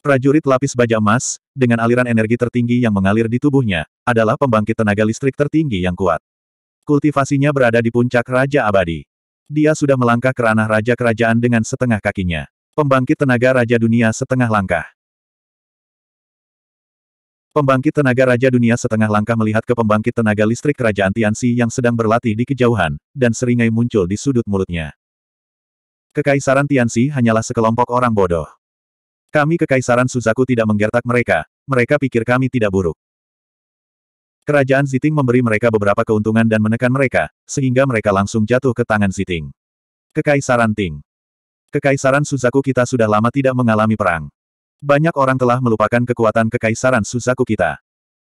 Prajurit lapis baja emas, dengan aliran energi tertinggi yang mengalir di tubuhnya, adalah pembangkit tenaga listrik tertinggi yang kuat. Kultivasinya berada di puncak Raja Abadi. Dia sudah melangkah ke ranah Raja Kerajaan dengan setengah kakinya. Pembangkit tenaga Raja Dunia setengah langkah. Pembangkit tenaga Raja Dunia setengah langkah melihat ke pembangkit tenaga listrik Kerajaan Tianxi yang sedang berlatih di kejauhan, dan seringai muncul di sudut mulutnya. Kekaisaran Tianxi hanyalah sekelompok orang bodoh. Kami Kekaisaran Suzaku tidak menggertak mereka, mereka pikir kami tidak buruk. Kerajaan Ziting memberi mereka beberapa keuntungan dan menekan mereka, sehingga mereka langsung jatuh ke tangan Ziting. Kekaisaran Ting Kekaisaran Suzaku kita sudah lama tidak mengalami perang. Banyak orang telah melupakan kekuatan Kekaisaran Suzaku kita.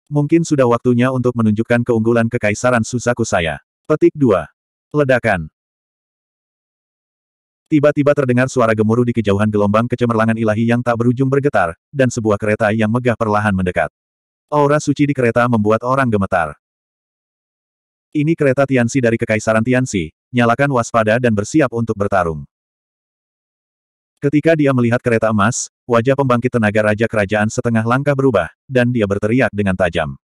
Mungkin sudah waktunya untuk menunjukkan keunggulan Kekaisaran Suzaku saya. Petik 2. Ledakan Tiba-tiba terdengar suara gemuruh di kejauhan gelombang kecemerlangan ilahi yang tak berujung bergetar, dan sebuah kereta yang megah perlahan mendekat. Aura suci di kereta membuat orang gemetar. Ini kereta Tianxi dari Kekaisaran Tianxi, nyalakan waspada dan bersiap untuk bertarung. Ketika dia melihat kereta emas, wajah pembangkit tenaga Raja Kerajaan setengah langkah berubah, dan dia berteriak dengan tajam.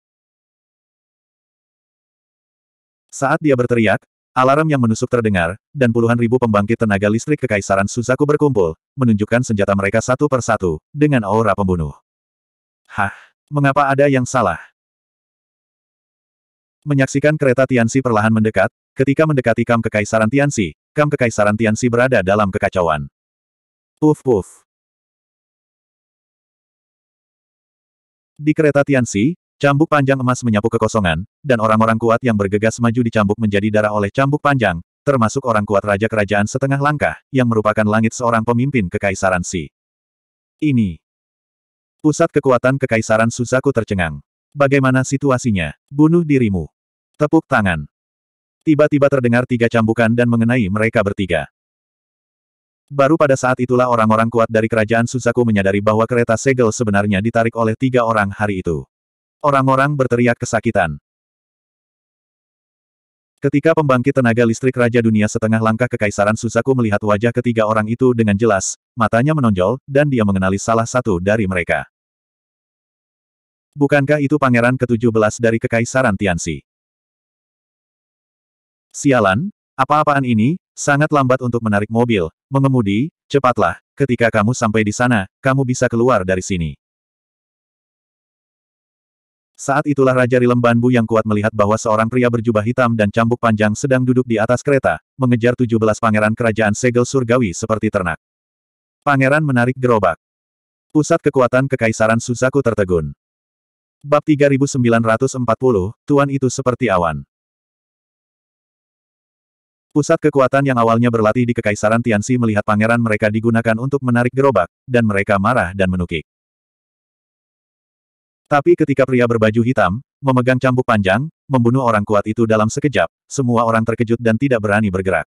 Saat dia berteriak, Alarm yang menusuk terdengar, dan puluhan ribu pembangkit tenaga listrik kekaisaran Suzaku berkumpul, menunjukkan senjata mereka satu per satu, dengan aura pembunuh. Hah, mengapa ada yang salah? Menyaksikan kereta Tianxi perlahan mendekat, ketika mendekati kam kekaisaran Tianxi, kam kekaisaran Tianxi berada dalam kekacauan. Puf puf. Di kereta Tianxi, Cambuk panjang emas menyapu kekosongan, dan orang-orang kuat yang bergegas maju dicambuk menjadi darah oleh cambuk panjang, termasuk orang kuat Raja Kerajaan Setengah Langkah, yang merupakan langit seorang pemimpin Kekaisaran Si. Ini. Pusat kekuatan Kekaisaran Suzaku tercengang. Bagaimana situasinya? Bunuh dirimu. Tepuk tangan. Tiba-tiba terdengar tiga cambukan dan mengenai mereka bertiga. Baru pada saat itulah orang-orang kuat dari kerajaan Suzaku menyadari bahwa kereta segel sebenarnya ditarik oleh tiga orang hari itu. Orang-orang berteriak kesakitan. Ketika pembangkit tenaga listrik Raja Dunia setengah langkah ke Kaisaran Suzaku melihat wajah ketiga orang itu dengan jelas, matanya menonjol, dan dia mengenali salah satu dari mereka. Bukankah itu pangeran ke-17 dari Kekaisaran Tianxi? Sialan, apa-apaan ini, sangat lambat untuk menarik mobil, mengemudi, cepatlah, ketika kamu sampai di sana, kamu bisa keluar dari sini. Saat itulah Raja Rilem Bambu yang kuat melihat bahwa seorang pria berjubah hitam dan cambuk panjang sedang duduk di atas kereta, mengejar 17 pangeran kerajaan segel surgawi seperti ternak. Pangeran menarik gerobak. Pusat kekuatan kekaisaran Suzaku tertegun. Bab 3940, Tuan itu seperti awan. Pusat kekuatan yang awalnya berlatih di Kekaisaran Tianxi melihat pangeran mereka digunakan untuk menarik gerobak, dan mereka marah dan menukik. Tapi ketika pria berbaju hitam, memegang cambuk panjang, membunuh orang kuat itu dalam sekejap, semua orang terkejut dan tidak berani bergerak.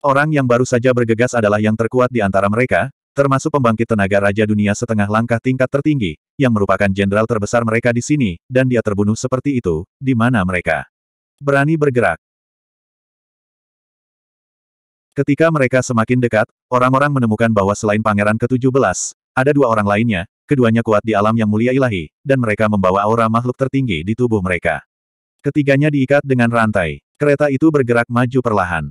Orang yang baru saja bergegas adalah yang terkuat di antara mereka, termasuk pembangkit tenaga Raja Dunia setengah langkah tingkat tertinggi, yang merupakan jenderal terbesar mereka di sini, dan dia terbunuh seperti itu, di mana mereka berani bergerak. Ketika mereka semakin dekat, orang-orang menemukan bahwa selain pangeran ke-17, ada dua orang lainnya, keduanya kuat di alam yang mulia ilahi, dan mereka membawa aura makhluk tertinggi di tubuh mereka. Ketiganya diikat dengan rantai. Kereta itu bergerak maju perlahan.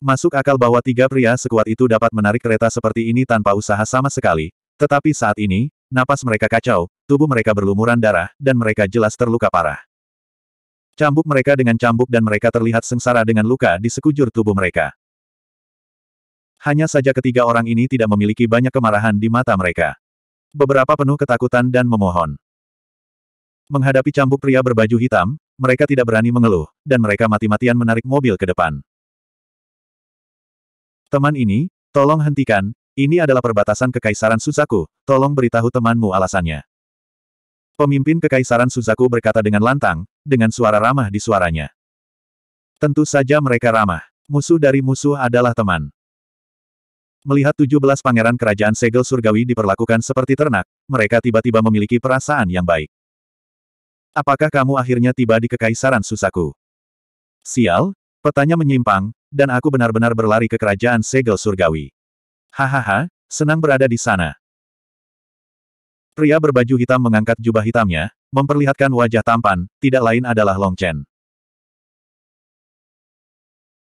Masuk akal bahwa tiga pria sekuat itu dapat menarik kereta seperti ini tanpa usaha sama sekali, tetapi saat ini, napas mereka kacau, tubuh mereka berlumuran darah, dan mereka jelas terluka parah. Cambuk mereka dengan cambuk dan mereka terlihat sengsara dengan luka di sekujur tubuh mereka. Hanya saja ketiga orang ini tidak memiliki banyak kemarahan di mata mereka. Beberapa penuh ketakutan dan memohon. Menghadapi cambuk pria berbaju hitam, mereka tidak berani mengeluh, dan mereka mati-matian menarik mobil ke depan. Teman ini, tolong hentikan, ini adalah perbatasan kekaisaran Suzaku, tolong beritahu temanmu alasannya. Pemimpin Kekaisaran Suzaku berkata dengan lantang, dengan suara ramah di suaranya. Tentu saja mereka ramah. Musuh dari musuh adalah teman. Melihat 17 pangeran kerajaan segel surgawi diperlakukan seperti ternak, mereka tiba-tiba memiliki perasaan yang baik. Apakah kamu akhirnya tiba di Kekaisaran Suzaku? Sial, petanya menyimpang, dan aku benar-benar berlari ke kerajaan segel surgawi. Hahaha, senang berada di sana. Pria berbaju hitam mengangkat jubah hitamnya, memperlihatkan wajah tampan, tidak lain adalah Long Chen.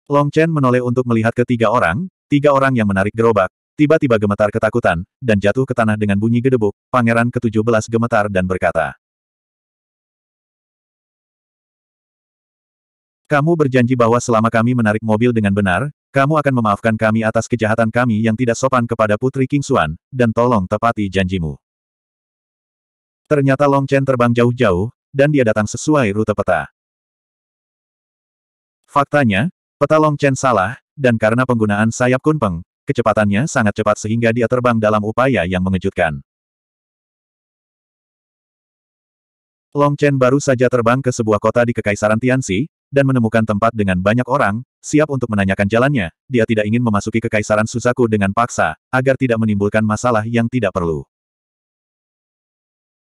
Long Chen menoleh untuk melihat ketiga orang, tiga orang yang menarik gerobak, tiba-tiba gemetar ketakutan, dan jatuh ke tanah dengan bunyi gedebuk, pangeran ke-17 gemetar dan berkata. Kamu berjanji bahwa selama kami menarik mobil dengan benar, kamu akan memaafkan kami atas kejahatan kami yang tidak sopan kepada Putri King Suan, dan tolong tepati janjimu. Ternyata Long Chen terbang jauh-jauh, dan dia datang sesuai rute peta. Faktanya, peta Long Chen salah, dan karena penggunaan sayap kunpeng, kecepatannya sangat cepat sehingga dia terbang dalam upaya yang mengejutkan. Long Chen baru saja terbang ke sebuah kota di Kekaisaran Tianxi, dan menemukan tempat dengan banyak orang, siap untuk menanyakan jalannya, dia tidak ingin memasuki Kekaisaran Suzaku dengan paksa, agar tidak menimbulkan masalah yang tidak perlu.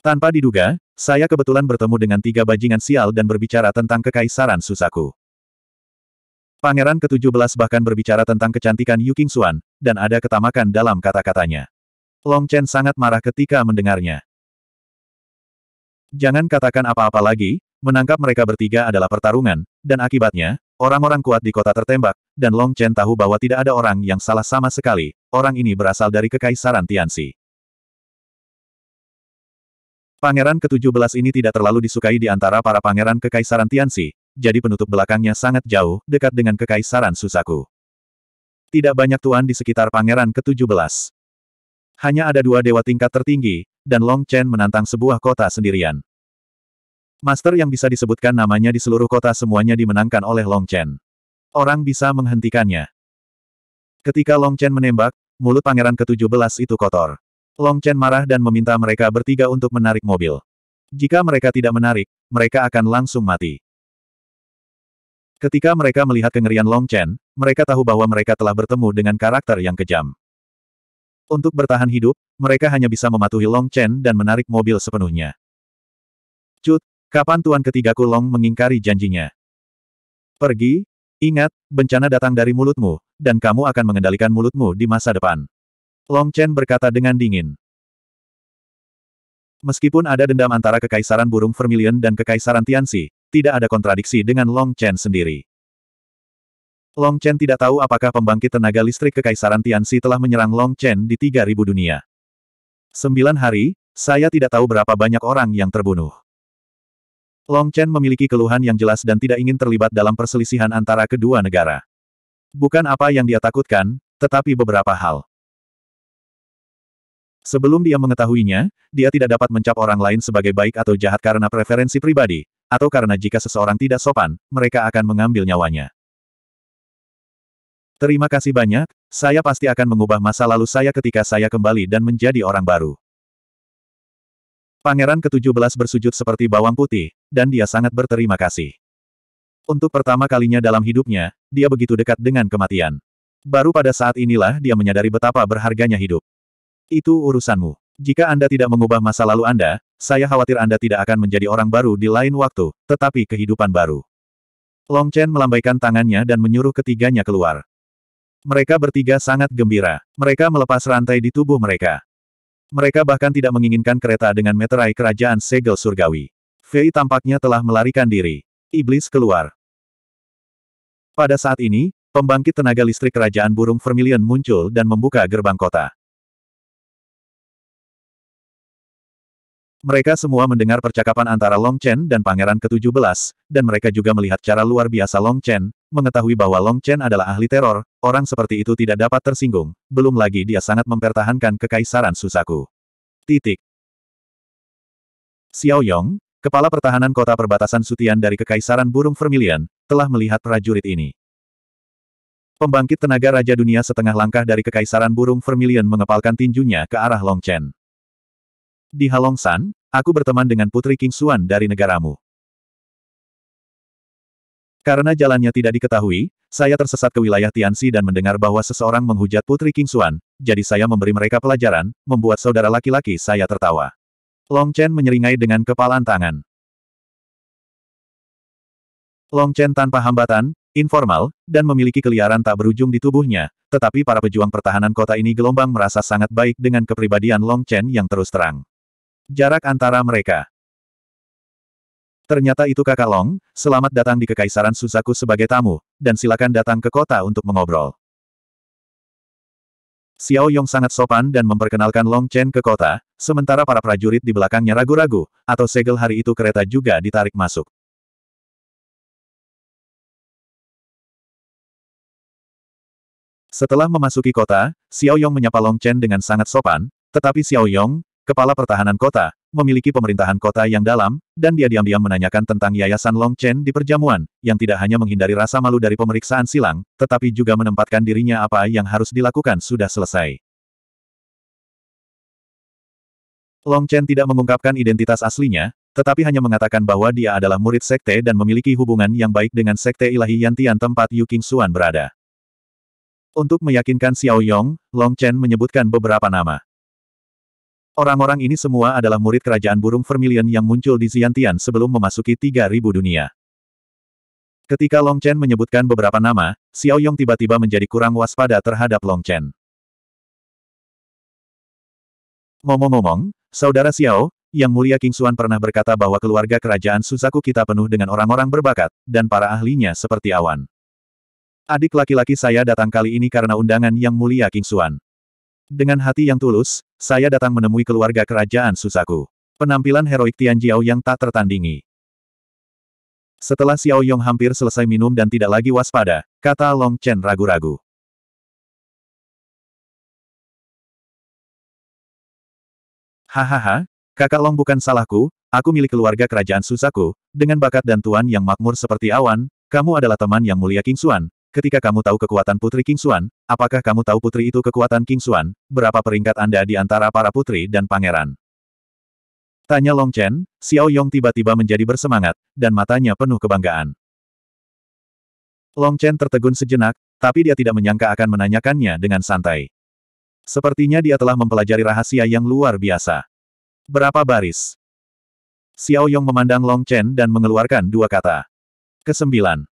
Tanpa diduga, saya kebetulan bertemu dengan tiga bajingan sial dan berbicara tentang kekaisaran Susaku. Pangeran ke-17 bahkan berbicara tentang kecantikan Yu King Xuan, dan ada ketamakan dalam kata-katanya. Long Chen sangat marah ketika mendengarnya. Jangan katakan apa-apa lagi, menangkap mereka bertiga adalah pertarungan, dan akibatnya, orang-orang kuat di kota tertembak, dan Long Chen tahu bahwa tidak ada orang yang salah sama sekali, orang ini berasal dari Kekaisaran Tianxi. Pangeran ke-17 ini tidak terlalu disukai di antara para pangeran Kekaisaran Tianxi, jadi penutup belakangnya sangat jauh, dekat dengan Kekaisaran Susaku. Tidak banyak tuan di sekitar pangeran ke-17. Hanya ada dua dewa tingkat tertinggi, dan Long Chen menantang sebuah kota sendirian. Master yang bisa disebutkan namanya di seluruh kota semuanya dimenangkan oleh Long Chen. Orang bisa menghentikannya. Ketika Long Chen menembak, mulut pangeran ke-17 itu kotor. Long Chen marah dan meminta mereka bertiga untuk menarik mobil. Jika mereka tidak menarik, mereka akan langsung mati. Ketika mereka melihat kengerian Long Chen, mereka tahu bahwa mereka telah bertemu dengan karakter yang kejam. Untuk bertahan hidup, mereka hanya bisa mematuhi Long Chen dan menarik mobil sepenuhnya. Cut, kapan tuan ketigaku Long mengingkari janjinya? Pergi, ingat, bencana datang dari mulutmu, dan kamu akan mengendalikan mulutmu di masa depan. Long Chen berkata dengan dingin. Meskipun ada dendam antara Kekaisaran Burung Vermilion dan Kekaisaran Tianxi, tidak ada kontradiksi dengan Long Chen sendiri. Long Chen tidak tahu apakah pembangkit tenaga listrik Kekaisaran Tianxi telah menyerang Long Chen di 3000 dunia. Sembilan hari, saya tidak tahu berapa banyak orang yang terbunuh. Long Chen memiliki keluhan yang jelas dan tidak ingin terlibat dalam perselisihan antara kedua negara. Bukan apa yang dia takutkan, tetapi beberapa hal. Sebelum dia mengetahuinya, dia tidak dapat mencap orang lain sebagai baik atau jahat karena preferensi pribadi, atau karena jika seseorang tidak sopan, mereka akan mengambil nyawanya. Terima kasih banyak, saya pasti akan mengubah masa lalu saya ketika saya kembali dan menjadi orang baru. Pangeran ke-17 bersujud seperti bawang putih, dan dia sangat berterima kasih. Untuk pertama kalinya dalam hidupnya, dia begitu dekat dengan kematian. Baru pada saat inilah dia menyadari betapa berharganya hidup. Itu urusanmu. Jika Anda tidak mengubah masa lalu Anda, saya khawatir Anda tidak akan menjadi orang baru di lain waktu, tetapi kehidupan baru. Long Chen melambaikan tangannya dan menyuruh ketiganya keluar. Mereka bertiga sangat gembira. Mereka melepas rantai di tubuh mereka. Mereka bahkan tidak menginginkan kereta dengan meterai kerajaan segel surgawi. Fei tampaknya telah melarikan diri. Iblis keluar. Pada saat ini, pembangkit tenaga listrik kerajaan burung vermilion muncul dan membuka gerbang kota. Mereka semua mendengar percakapan antara Long Chen dan Pangeran ke-17, dan mereka juga melihat cara luar biasa Long Chen, mengetahui bahwa Long Chen adalah ahli teror, orang seperti itu tidak dapat tersinggung, belum lagi dia sangat mempertahankan kekaisaran Susaku. Titik. Xiao Yong, kepala pertahanan kota perbatasan Sutian dari Kekaisaran Burung Vermilion, telah melihat prajurit ini. Pembangkit tenaga Raja Dunia setengah langkah dari Kekaisaran Burung Vermilion mengepalkan tinjunya ke arah Long Chen. Di Halongsan, aku berteman dengan Putri King Xuan dari negaramu. Karena jalannya tidak diketahui, saya tersesat ke wilayah Tianxi dan mendengar bahwa seseorang menghujat Putri King Xuan, jadi saya memberi mereka pelajaran, membuat saudara laki-laki saya tertawa. Long Chen menyeringai dengan kepalan tangan. Long Chen tanpa hambatan, informal, dan memiliki keliaran tak berujung di tubuhnya, tetapi para pejuang pertahanan kota ini gelombang merasa sangat baik dengan kepribadian Long Chen yang terus terang jarak antara mereka. Ternyata itu kakak Long, selamat datang di Kekaisaran Suzaku sebagai tamu, dan silakan datang ke kota untuk mengobrol. Xiao Yong sangat sopan dan memperkenalkan Long Chen ke kota, sementara para prajurit di belakangnya ragu-ragu, atau segel hari itu kereta juga ditarik masuk. Setelah memasuki kota, Xiao Yong menyapa Long Chen dengan sangat sopan, tetapi Xiao Yong, kepala pertahanan kota, memiliki pemerintahan kota yang dalam, dan dia diam-diam menanyakan tentang Yayasan Long Chen di perjamuan, yang tidak hanya menghindari rasa malu dari pemeriksaan silang, tetapi juga menempatkan dirinya apa yang harus dilakukan sudah selesai. Long Chen tidak mengungkapkan identitas aslinya, tetapi hanya mengatakan bahwa dia adalah murid sekte dan memiliki hubungan yang baik dengan sekte ilahi Yantian tempat Yu King Suan berada. Untuk meyakinkan Xiao Yong, Long Chen menyebutkan beberapa nama. Orang-orang ini semua adalah murid kerajaan burung Vermilion yang muncul di Ziantian sebelum memasuki 3000 dunia. Ketika Long Chen menyebutkan beberapa nama, Xiao Yong tiba-tiba menjadi kurang waspada terhadap Long Chen. Ngomong-ngomong, Saudara Xiao, Yang Mulia King Xuan pernah berkata bahwa keluarga kerajaan Suzaku kita penuh dengan orang-orang berbakat, dan para ahlinya seperti awan. Adik laki-laki saya datang kali ini karena undangan Yang Mulia King Xuan. Dengan hati yang tulus, saya datang menemui keluarga kerajaan Susaku. Penampilan heroik Tian Jiao yang tak tertandingi. Setelah Xiao Yong hampir selesai minum dan tidak lagi waspada, kata Long Chen ragu-ragu. Hahaha, kakak Long bukan salahku, aku milik keluarga kerajaan Susaku, dengan bakat dan tuan yang makmur seperti awan, kamu adalah teman yang mulia King Xuan, Ketika kamu tahu kekuatan Putri King Xuan, apakah kamu tahu putri itu kekuatan King Xuan, berapa peringkat Anda di antara para putri dan pangeran? Tanya Long Chen, Xiao Yong tiba-tiba menjadi bersemangat, dan matanya penuh kebanggaan. Long Chen tertegun sejenak, tapi dia tidak menyangka akan menanyakannya dengan santai. Sepertinya dia telah mempelajari rahasia yang luar biasa. Berapa baris? Xiao Yong memandang Long Chen dan mengeluarkan dua kata. Kesembilan.